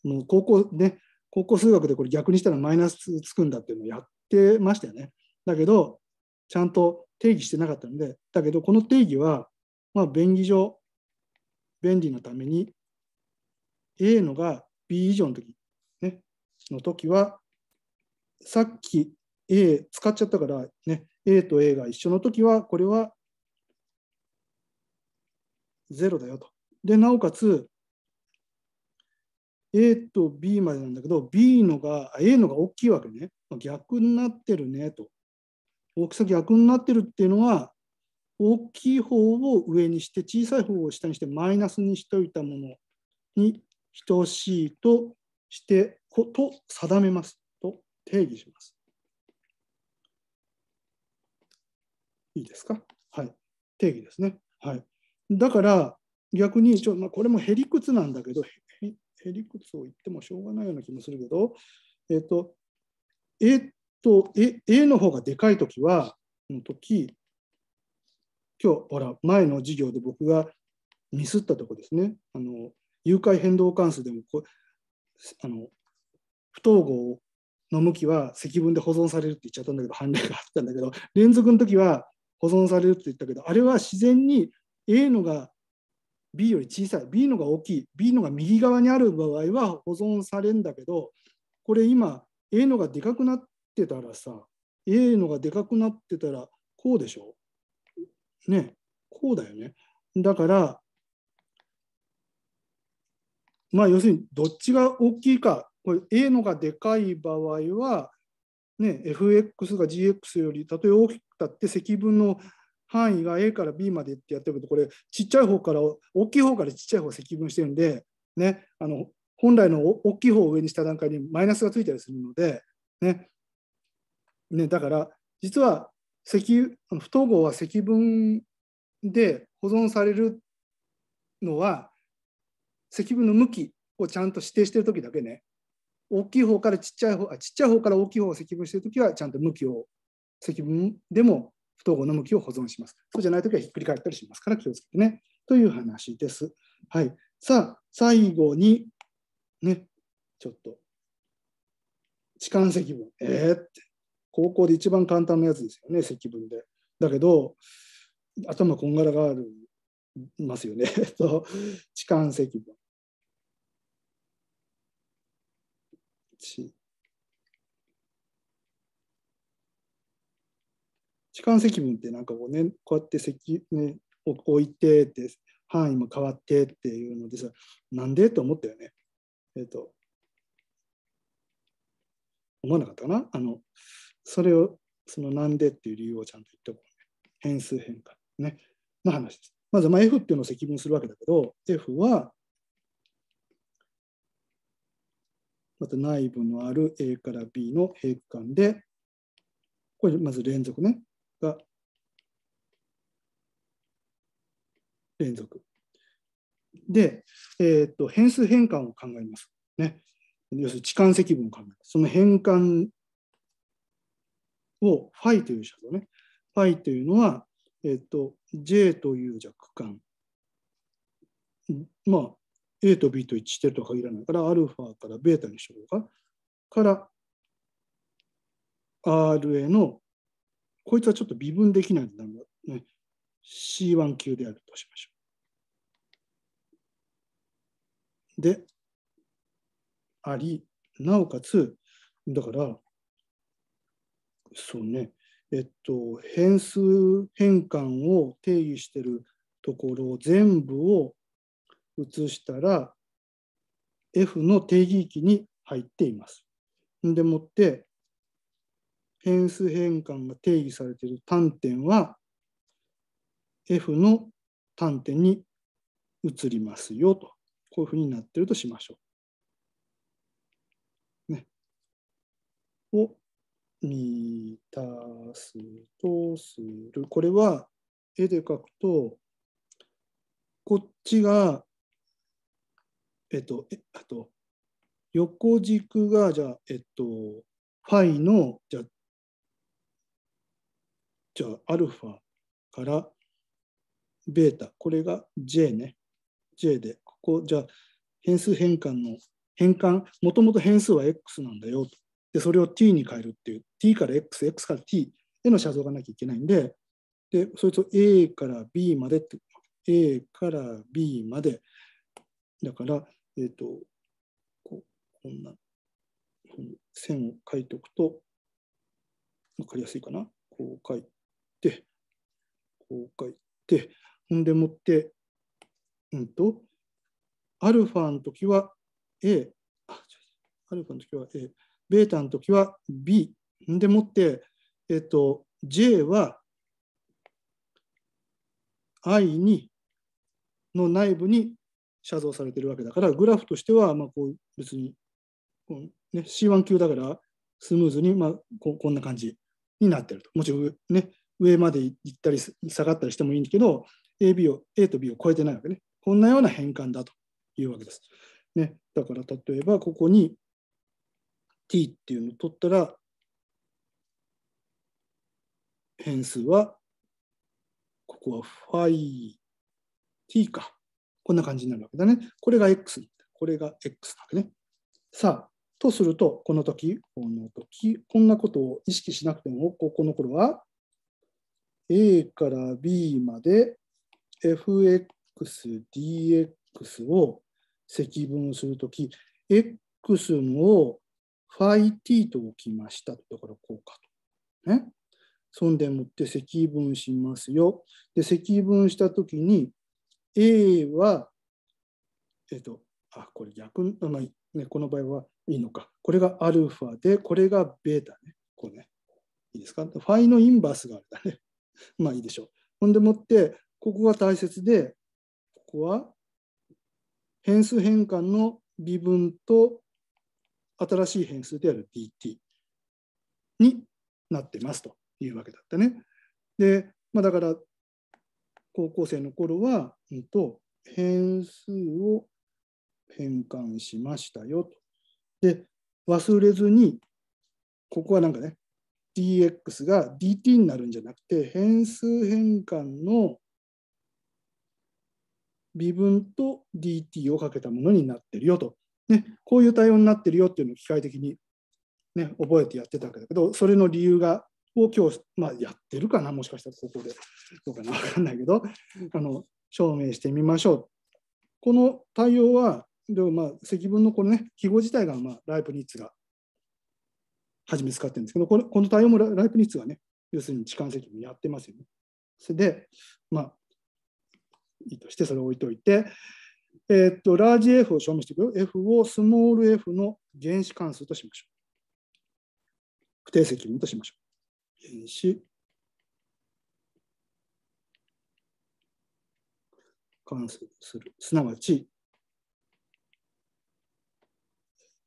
もう高校ね、高校数学でこれ逆にしたらマイナスつくんだっていうのをやってましたよね。だけど、ちゃんと定義してなかったので、だけどこの定義は、まあ、便宜上、便利のために A のが B 以上の時、ね、の時は、さっき A 使っちゃったから、ね、A と A が一緒の時は、これは0だよと。で、なおかつ、A と B までなんだけど、B のが、A のが大きいわけね。逆になってるねと。大きさ逆になってるっていうのは、大きい方を上にして小さい方を下にしてマイナスにしておいたものに等しいとしてこと定めますと定義します。いいですかはい。定義ですね。はい。だから逆にちょ、まあ、これもへりくつなんだけどへりくつを言ってもしょうがないような気もするけど、えっ、と、えっと、え、A の方がでかいときは、の時今日ほら前の授業で僕がミスったとこですねあの誘拐変動関数でもこあの不統合の向きは積分で保存されるって言っちゃったんだけど判例があったんだけど連続の時は保存されるって言ったけどあれは自然に A のが B より小さい B のが大きい B のが右側にある場合は保存されるんだけどこれ今 A のがでかくなってたらさ A のがでかくなってたらこうでしょね、こうだよね。だから、まあ要するにどっちが大きいか、これ A のがでかい場合は、ね、FX が GX よりたとえ大きくたって積分の範囲が A から B までってやってるけど、これちっちゃい方から、大きい方からちっちゃい方積分してるんで、ね、あの本来の大きい方を上にした段階にマイナスがついたりするので、ね、ね、だから実は石不等号は積分で保存されるのは積分の向きをちゃんと指定してる時だけね大きい方からちっちゃい方あちっちゃい方から大きい方を積分してる時はちゃんと向きを積分でも不等号の向きを保存しますそうじゃない時はひっくり返ったりしますから気をつけてねという話です。はい、さあ最後にねちょっと置換積分えー、って高校で一番簡単なやつですよね、積分で。だけど、頭こんがらがるますよね。(laughs) と、痴漢積分。痴漢積分ってなんかこうね、こうやって積、ね、置いてって、範囲も変わってっていうのでさ、なんでと思ったよね。えっ、と、思わなかったかなあの、それをそのなんでっていう理由をちゃんと言っておこう、ね。変数変化ね、の話です。まずま F っていうのを積分するわけだけど、F は、また内部のある A から B の平均で、これまず連続ね、が連続。で、えっ、と変数変換を考えます。ね、要するに置換積分を考えます。その変換をファイという写像ね。ファイというのは、えっと、J という弱ゃまあ、A と B と一致してるとは限らないから、アルファからベータにしようか。から、RA の、こいつはちょっと微分できないんだね。C1 級であるとしましょう。で、あり、なおかつ、だから、そうね、えっと、変数変換を定義してるところを全部を移したら F の定義域に入っています。でもって変数変換が定義されている端点は F の端点に移りますよとこういうふうになってるとしましょう。ね、を2たすとする。これは絵で描くと、こっちが、えっと、えあと、横軸が、じゃあ、えっと、ファイの、じゃあ、じゃアルファからベータ、これが J ね。J で、ここ、じゃあ、変数変換の変換、もともと変数は X なんだよと。で、それを t に変えるっていう、t から x、x から t への写像がなきゃいけないんで、で、そいつを a から b までって、a から b まで、だから、えっ、ー、と、こう、こんな線を書いておくと、わかりやすいかな。こう書いて、こう書いて、ほんでもって、うんと、アルファの時は A、あ、アルファの時は A、ベータの時は B。でもって、えっと、J は I にの内部に写像されてるわけだから、グラフとしては、まあ、こう別に、ね、C1 級だからスムーズに、まあ、ここんな感じになってると。もちろん、ね、上まで行ったり下がったりしてもいいんだけど、AB を A と B を超えてないわけね。こんなような変換だというわけです。ね、だから例えばここに t っていうのを取ったら、変数は、ここはファイ t か。こんな感じになるわけだね。これが x。これが x なわけね。さあ、とすると、この時、この時、こんなことを意識しなくても、ここの頃は、A から B まで fxdx を積分するとき、x のファイティと置きました。だからこうかと。ね。そんでもって積分しますよ。で、積分したときに、A は、えっと、あ、これ逆、まあね、この場合はいいのか。これがアルファで、これがベータね。こうね。いいですかファイのインバースがあるだね。(laughs) まあいいでしょう。ほんでもって、ここが大切で、ここは変数変換の微分と新しい変数である dt になってますというわけだったね。で、まあ、だから高校生の頃は、うんと、変数を変換しましたよと。で、忘れずに、ここはなんかね、dx が dt になるんじゃなくて、変数変換の微分と dt をかけたものになってるよとね、こういう対応になってるよっていうのを機械的に、ね、覚えてやってたわけだけどそれの理由がを今日、まあ、やってるかなもしかしたらここでどうかな分かんないけどあの証明してみましょう。この対応はでもまあ積分のこのね記号自体がまあライプニッツが初め使ってるんですけどこれこの対応もライプニッツがね要するに置換積分やってますよね。それでまあいいとしてそれを置いといてえー、っと、ラージ F を証明していくよ。F をスモール f の原子関数としましょう。不定積分としましょう。原子関数する。すなわち、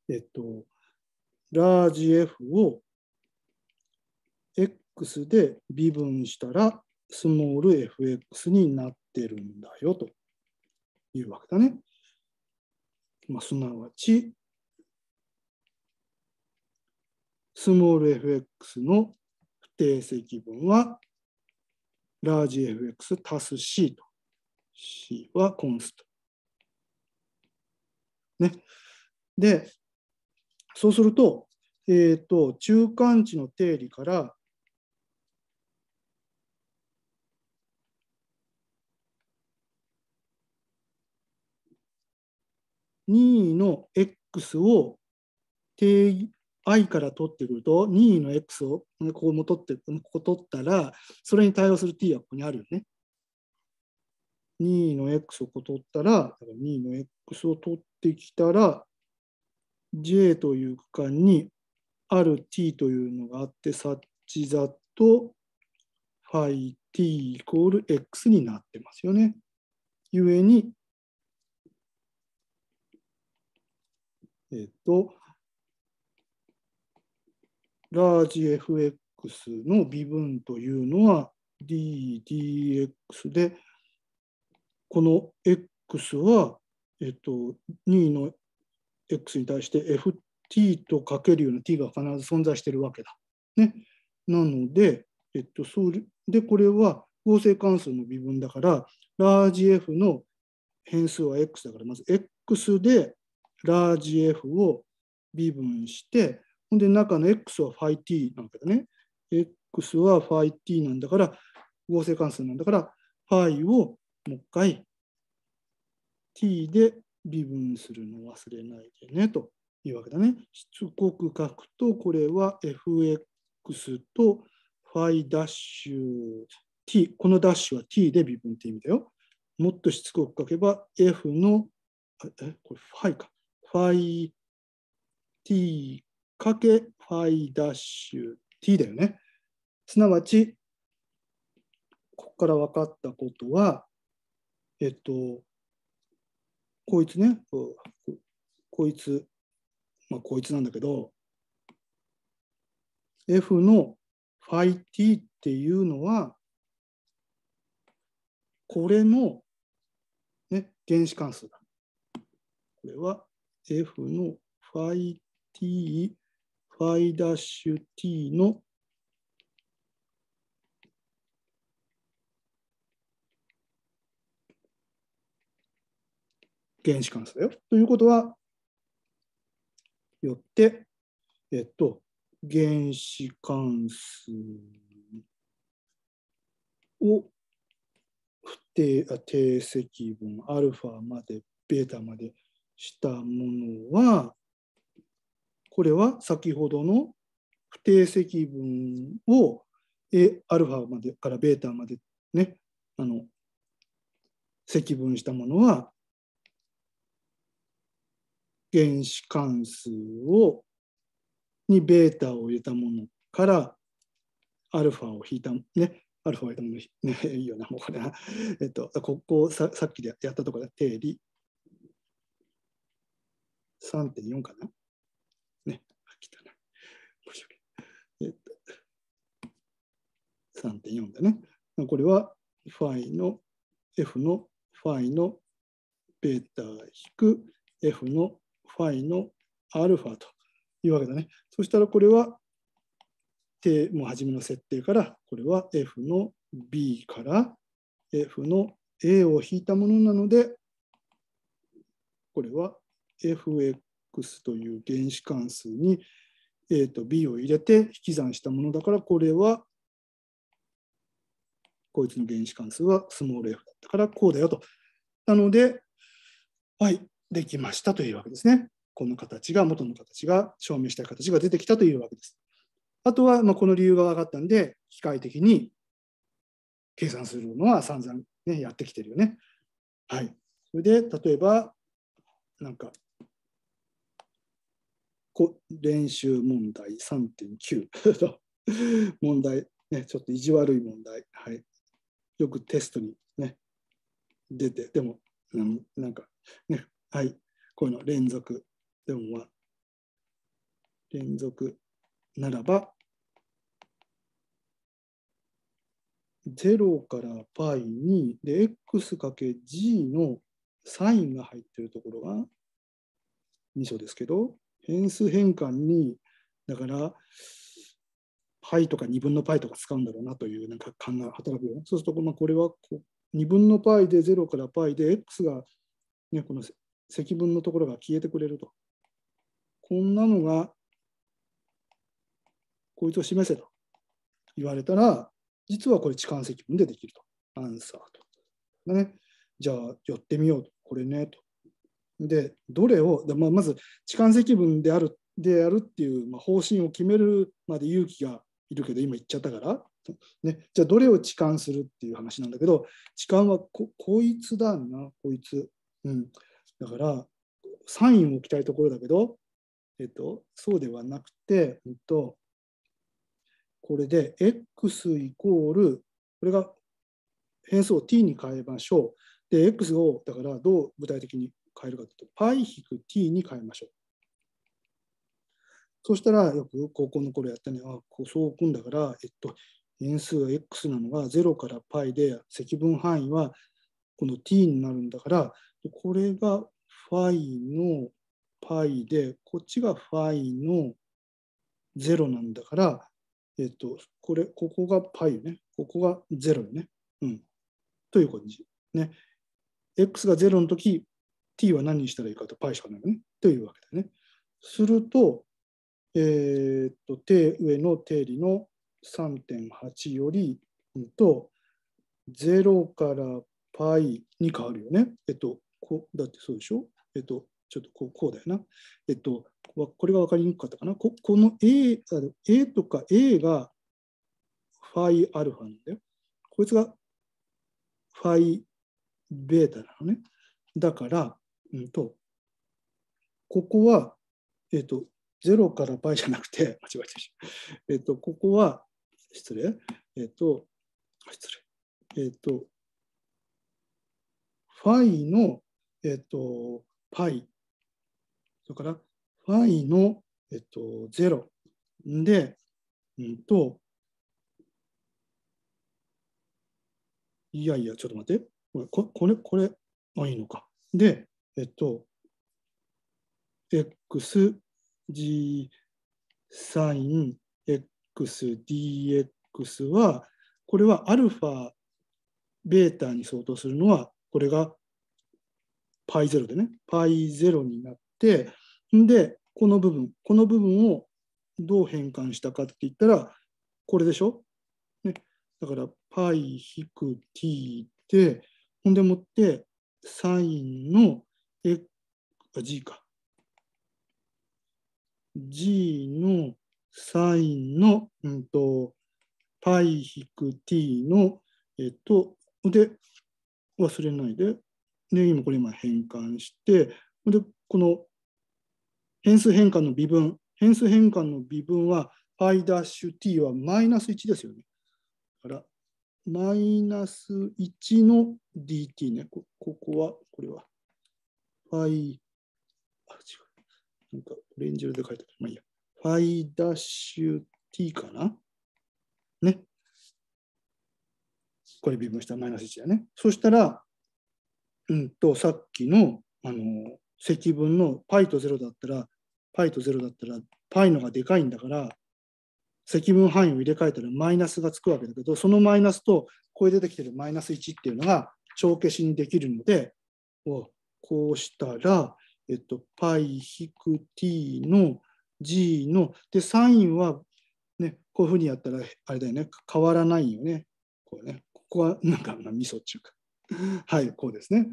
えっと、ラージ F を X で微分したら、スモール FX になってるんだよと。いうわけだね。まあ、すなわち、スモール fx の不定積分は、ラージ fx 足す c と。c はコンスト。ね。で、そうすると、えっ、ー、と、中間値の定理から、2位の x を定義 i から取ってくると任意の x をここも取ってここ取ったらそれに対応する t はここにあるよね。任意の x をここ取ったら任意の x を取ってきたら j という区間にある t というのがあってサッチ座と φt イコール x になってますよね。故にえっ、と、ラージ FX の微分というのは ddx で、この x は、えっ、と、2の x に対して ft とかけるような t が必ず存在しているわけだ。ね。なので、えっ、と、それで、これは合成関数の微分だから、ラージ F の変数は x だから、まず x でラージ F を微分して、ほんで中の X は φt なんけだね。X は φt なんだから、合成関数なんだから、φ をもう一回 t で微分するのを忘れないでねというわけだね。しつこく書くと、これは fx と φ' ダッシュ t、このダッシュは t で微分って意味だよ。もっとしつこく書けば f の、え、これ φ か。ァイ t かけファイダッシュ t だよね。すなわち、ここから分かったことは、えっと、こいつね、ここいつ、まあ、こいつなんだけど、F のファイ t っていうのは、これの、ね、原子関数だ。これは f のファイ t、ファイダッシュ t の原子関数だよ。ということは、よって、えっと、原子関数を不定定積分、アルファまで、ベータまで、したものはこれは先ほどの不定積分を Aα までからベータまでねあの積分したものは原子関数をにベータを入れたものからアルファを引いたねアルファを入れたものねいいよなもうこれはえっとここささっきでやったところで定理3.4かなね、来たな。申し訳えっと、3.4だね。これは、ファイの、F のファイのベータ引 F のファイのアルファというわけだね。そしたらこれは、もう初めの設定から、これは F の B から F の A を引いたものなので、これは fx という原子関数に a と b を入れて引き算したものだから、これは、こいつの原子関数はスモール f だったから、こうだよと。なので、はい、できましたというわけですね。この形が、元の形が、証明したい形が出てきたというわけです。あとは、まあ、この理由が分かったんで、機械的に計算するのは散々、ね、やってきてるよね。はい。それで、例えば、なんか練習問題3.9の (laughs) 問題、ね、ちょっと意地悪い問題、はい、よくテストに、ね、出て、でも、うん、なんか、ね、はい、こういうの連続、でもは、連続ならば、0から π に、で、x かけ g のサインが入っているところが2章ですけど、変数変換にだからパイとか2分のパイとか使うんだろうなというなんか考が働くよ、そうするとまあこれはこう2分のパイで0からパイで x が、ね、この積分のところが消えてくれると。こんなのがこいつを示せと言われたら実はこれ置換積分でできると。アンサーと。ね、じゃあ寄ってみようと。これねと。でどれを、まあ、まず痴漢積分であるでやるっていう、まあ、方針を決めるまで勇気がいるけど今言っちゃったから、ね、じゃあどれを痴漢するっていう話なんだけど痴漢はここいつだなこいつ、うん、だからサインを置きたいところだけど、えっと、そうではなくて、えっと、これで x イコールこれが変数を t に変えましょうで x をだからどう具体的に変えるかというと π-t に変えましょう。そしたらよく高校の頃やったのはこうそう置くんだから、えっと、変数が x なのが0から π で積分範囲はこの t になるんだからこれが φ の π でこっちが φ の0なんだから、えっと、これここが π よねここが0よね、うん、という感じね x が0の時 t は何にしたらいいかと π しかないよね。というわけだね。すると、えー、っと、手上の定理の3.8より、うんと、0からパイに変わるよね。えっと、こう、だってそうでしょえっと、ちょっとこうこうだよな。えっと、これが分かりにくかったかな。ここの A, A とか A がファイアルファなんだよ。こいつがファイベータなのね。だから、うんと、ここは、えっ、ー、と、0から倍じゃなくて、(laughs) 間違えてる。えっ、ー、と、ここは、失礼。えっ、ー、と、失礼。えっ、と、ファイの、えっ、と、π、イ。それから、ファイの、えっ、と、0。で、うんと、いやいや、ちょっと待って。これ、これ、これ、あ、いいのか。で、えっと、x g サイン x dx は、これはアルファ、ベータに相当するのは、これが π0 でね、π0 になって、んで、この部分、この部分をどう変換したかって言ったら、これでしょ、ね、だから π-t で、ほんでもって、サインの G か。G のサインの、うんと、π-t の、えっと、で、忘れないで、で、今これ今変換して、で、この変数変換の微分、変数変換の微分は π-t はマイナス1ですよね。だから、マイナス1の dt ね。ここは、これは。π あ、違う。なんかオレンジ色で書いてある。まあいいや。ファイダッシュ t かなね。これ微分したマイナス1だね。そしたら、うんと、さっきの、あの、積分の π と0だったら、π と0だったら、π のがでかいんだから、積分範囲を入れ替えたらマイナスがつくわけだけど、そのマイナスと、ここ出てきてるマイナス1っていうのが帳消しにできるので、をこうしたら、えっと、π-t の g の、で、サインは、ね、こういうふうにやったら、あれだよね、変わらないよね。こうね、ここはなんか、ミソっていうか。(laughs) はい、こうですね。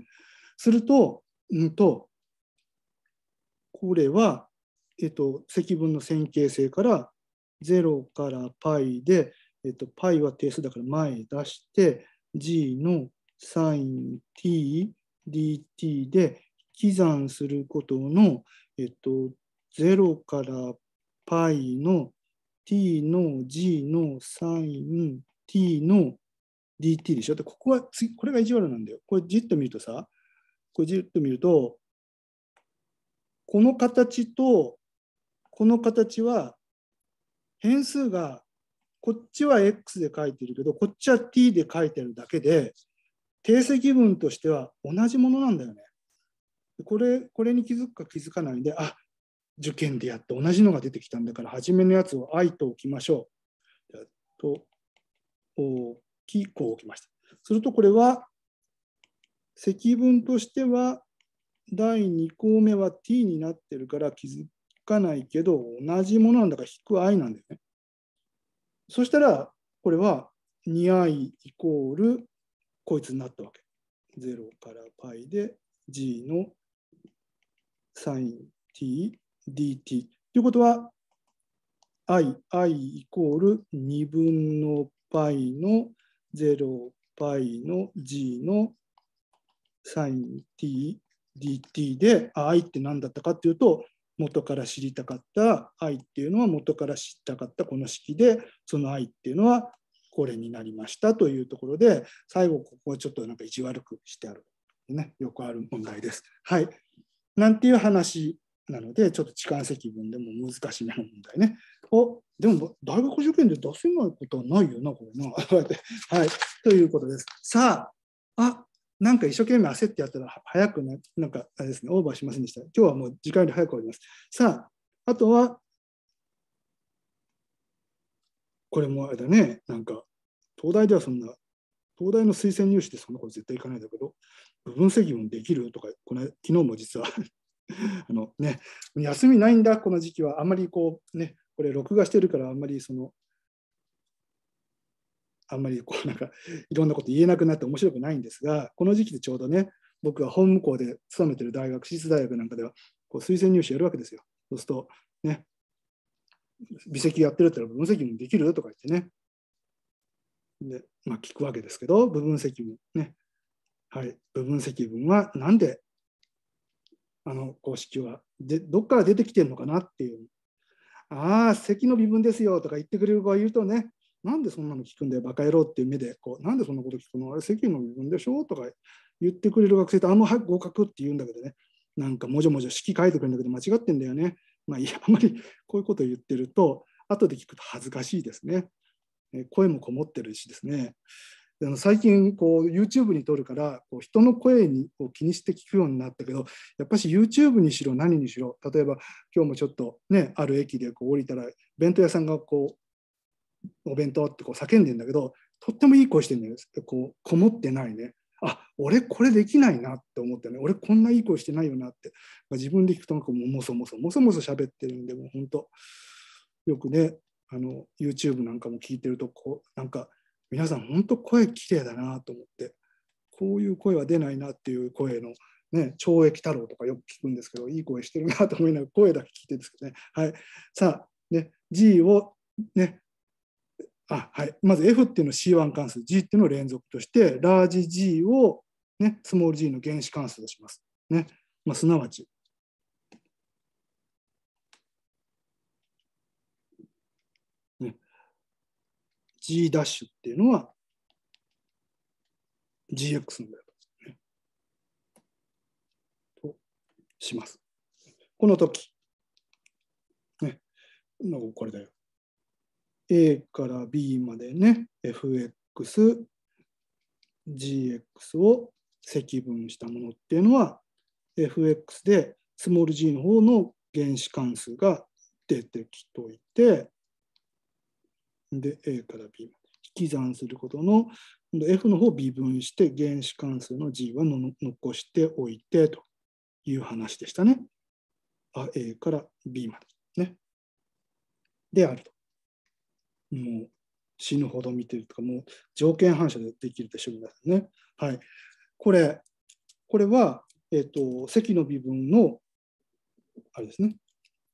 すると、うんと、これは、えっと、積分の線形性から0から π で、えっと、π は定数だから前出して、g の sinT dt で帰算することの、えっと、0から π の t の g の sin t の dt でしょ。で、ここは次、これが意地悪なんだよ。これじっと見るとさ、これじっと見ると、この形とこの形は変数がこっちは x で書いてるけどこっちは t で書いてるだけで定積分としては同じものなんだよね。これこれに気づくか気づかないであ受験でやって同じのが出てきたんだから初めのやつを「I」と置きましょう。と大きこう置きました。するとこれは積分としては第2項目は t になってるから気づかないけど同じものなんだから引く i なんだよね。そしたらこれは 2i イコールこいつになったわけ。0から π で g のサイン t dt。ということは、i、i イコール2分の π の0 π の g の sinT、dt で、i って何だったかっていうと、元から知りたかった i っていうのは元から知りたかったこの式で、その i っていうのはこれになりましたというところで、最後ここはちょっとなんか意地悪くしてある。ね、よくある問題です。はい。なんていう話なので、ちょっと痴漢積分でも難しめの問題ね。おでも、大学受験で出せないことはないよな、これな。(laughs) はい、ということです。さあ、あなんか一生懸命焦ってやったら早くな、なんかあれですね、オーバーしませんでした。今日はもう時間より早く終わります。さあ、あとは、これもあれだね、なんか、東大ではそんな東大の推薦入試ってそんなこと絶対いかないんだけど、部分積分できるとか、この昨日も実は (laughs) あのね、休みないんだ、この時期は。あんまりこう、ね、これ、録画してるから、あんまりその、あんまりこう、なんか、いろんなこと言えなくなって面白くないんですが、この時期でちょうどね、僕は本務校で勤めてる大学、私立大学なんかでは、こう推薦入試やるわけですよ。そうすると、ね、微積やってるったら分析もできるとか言ってね、で、まあ、聞くわけですけど部分積分ねはい部分積分は何であの公式はでどっから出てきてるのかなっていうああ積の微分ですよとか言ってくれる子が言うとねなんでそんなの聞くんだよバカ野郎っていう目でこうなんでそんなこと聞くのあれ積の微分でしょとか言ってくれる学生と、てあの合格って言うんだけどねなんかもじょもじょ式書いてくるんだけど間違ってんだよねまあいやあんまりこういうことを言ってると後で聞くと恥ずかしいですね。声もこもってるしですね最近こう YouTube に撮るからこう人の声にを気にして聞くようになったけどやっぱし YouTube にしろ何にしろ例えば今日もちょっとねある駅でこう降りたら弁当屋さんがこうお弁当ってこう叫んでんだけどとってもいい声してるんだよこうこもってないねあ俺これできないなって思ったね俺こんないい声してないよなって、まあ、自分で聞くとなんかももそもそもそもそ喋ってるんでもう本当よくねあの YouTube なんかも聞いてるとこうなんか皆さん本当声綺麗だなと思ってこういう声は出ないなっていう声の、ね、懲役太郎とかよく聞くんですけどいい声してるなと思いながら声だけ聞いてるんですけどね、はい、さあね G をねあはい、まず F っていうのは C1 関数 G っていうのを連続としてラージ G を、ね、スモール G の原子関数とします。ねまあ、すなわち G ダッシュっていうのは GX のグラですね。とします。この時、ね、なんかこれだよ。A から B までね、FX、GX を積分したものっていうのは、FX でスモール g の方の原子関数が出てきといて、で A から B まで引き算することの F の方を微分して原子関数の G はの残しておいてという話でしたね。あ A から B まで。ね。であると。もう死ぬほど見てるとか、もう条件反射でできるでしょ、う、皆さんね。はい。これ、これは、えっ、ー、と、積の微分の、あれですね、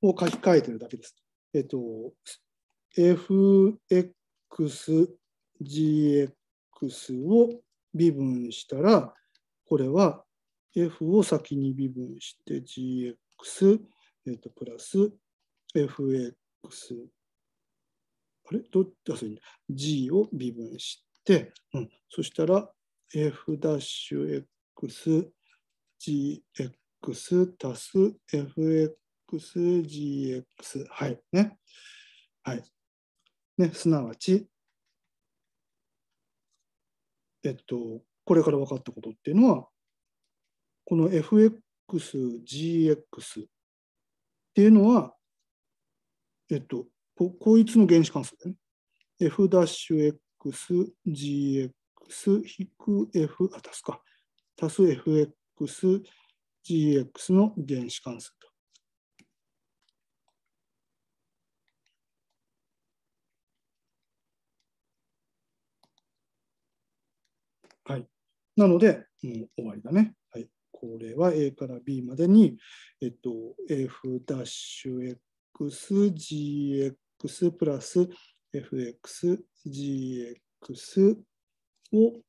を書き換えてるだけです。えっ、ー、と、fxgx を微分したら、これは f を先に微分して gx、えっと、プラス fx あれどあそう ?G を微分して、うん、そしたら F'X、Gx 足す Fx、Gx。はい。ね。はい。ね、すなわち、えっと、これから分かったことっていうのは、この FXGX っていうのは、えっと、ここいつの原子関数だよね。F'XGX 引く F、あ、足すか。足す FXGX の原子関数。なので、もう終わりだね。はい。これは A から B までに、えっと、f'xgx プラス fxgx を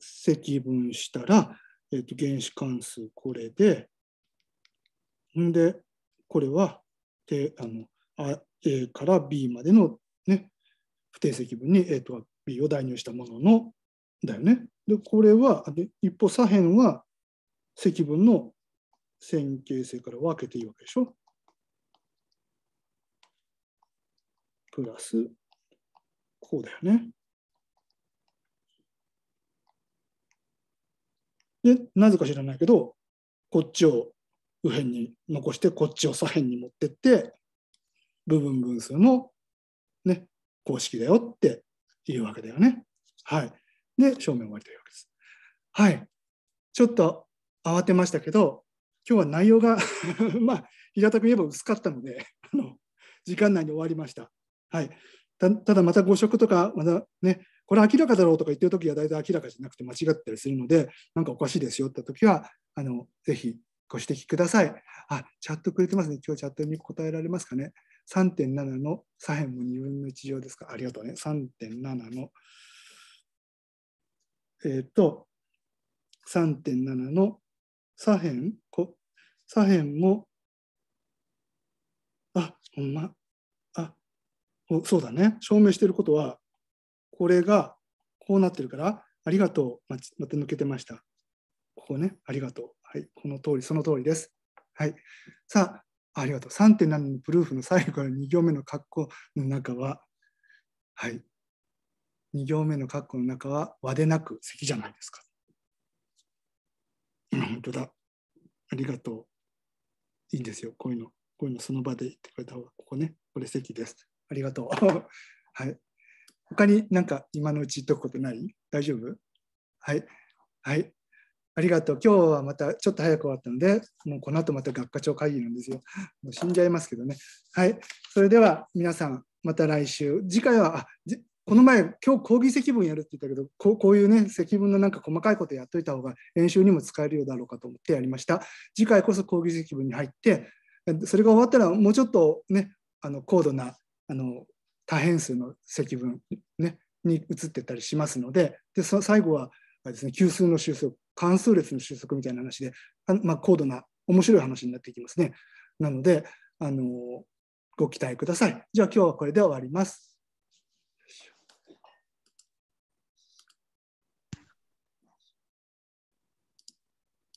積分したら、えっと、原子関数これで、んで、これはてあのあ A から B までの、ね、不定積分に A と B を代入したもののだよね。で、これは、一方左辺は積分の線形性から分けていいわけでしょ。プラス、こうだよね。で、なぜか知らないけど、こっちを右辺に残して、こっちを左辺に持ってって、部分分数の、ね、公式だよっていうわけだよね。はい。で、正面終わりというわけです。はい。ちょっと慌てましたけど、今日は内容が (laughs) まあ、平たく言えば薄かったので、あの時間内に終わりました。はい。ただまた誤植とか、またね、これ明らかだろうとか言ってる時は大体明らかじゃなくて間違ったりするので、なんかおかしいですよって時は、あの、ぜひご指摘ください。あ、チャットくれてますね。今日チャットに答えられますかね。3.7の左辺も2分の1乗ですか。ありがとうね。3.7のえっ、ー、と、3.7の左辺、こ左辺も、あ、ほんま、あ、そうだね。証明していることは、これがこうなってるから、ありがとう。ままた抜けてました。ここね、ありがとう。はい、この通り、その通りです。はい。さあ、ありがとう。3.7のプルーフの最後から2行目の括弧の中は、はい、2行目の括弧の中は和でなく咳じゃないですか。本当だ。ありがとう。いいんですよ。こういうの。こういうのその場で言ってくれた方が、ここね。これ席です。ありがとう。(laughs) はい。他になんか今のうち言っとくことない大丈夫はい。はい。ありがとう。今日はまたちょっと早く終わったので、もうこの後また学科長会議なんですよ。もう死んじゃいますけどね。はい。それでは皆さん、また来週。次回は、あこの前、今日講義積分やるって言ったけど、こうこういうね、積分のなんか細かいことやっといた方が演習にも使えるようだろうかと思ってやりました。次回こそ講義積分に入って、それが終わったらもうちょっとね、あの高度なあの多変数の積分、ね、に移ってったりしますので、でそ最後はですね、級数の収束、関数列の収束みたいな話で、あまあ、高度な面白い話になっていきますね。なので、あのご期待ください。じゃあ今日はこれで終わります。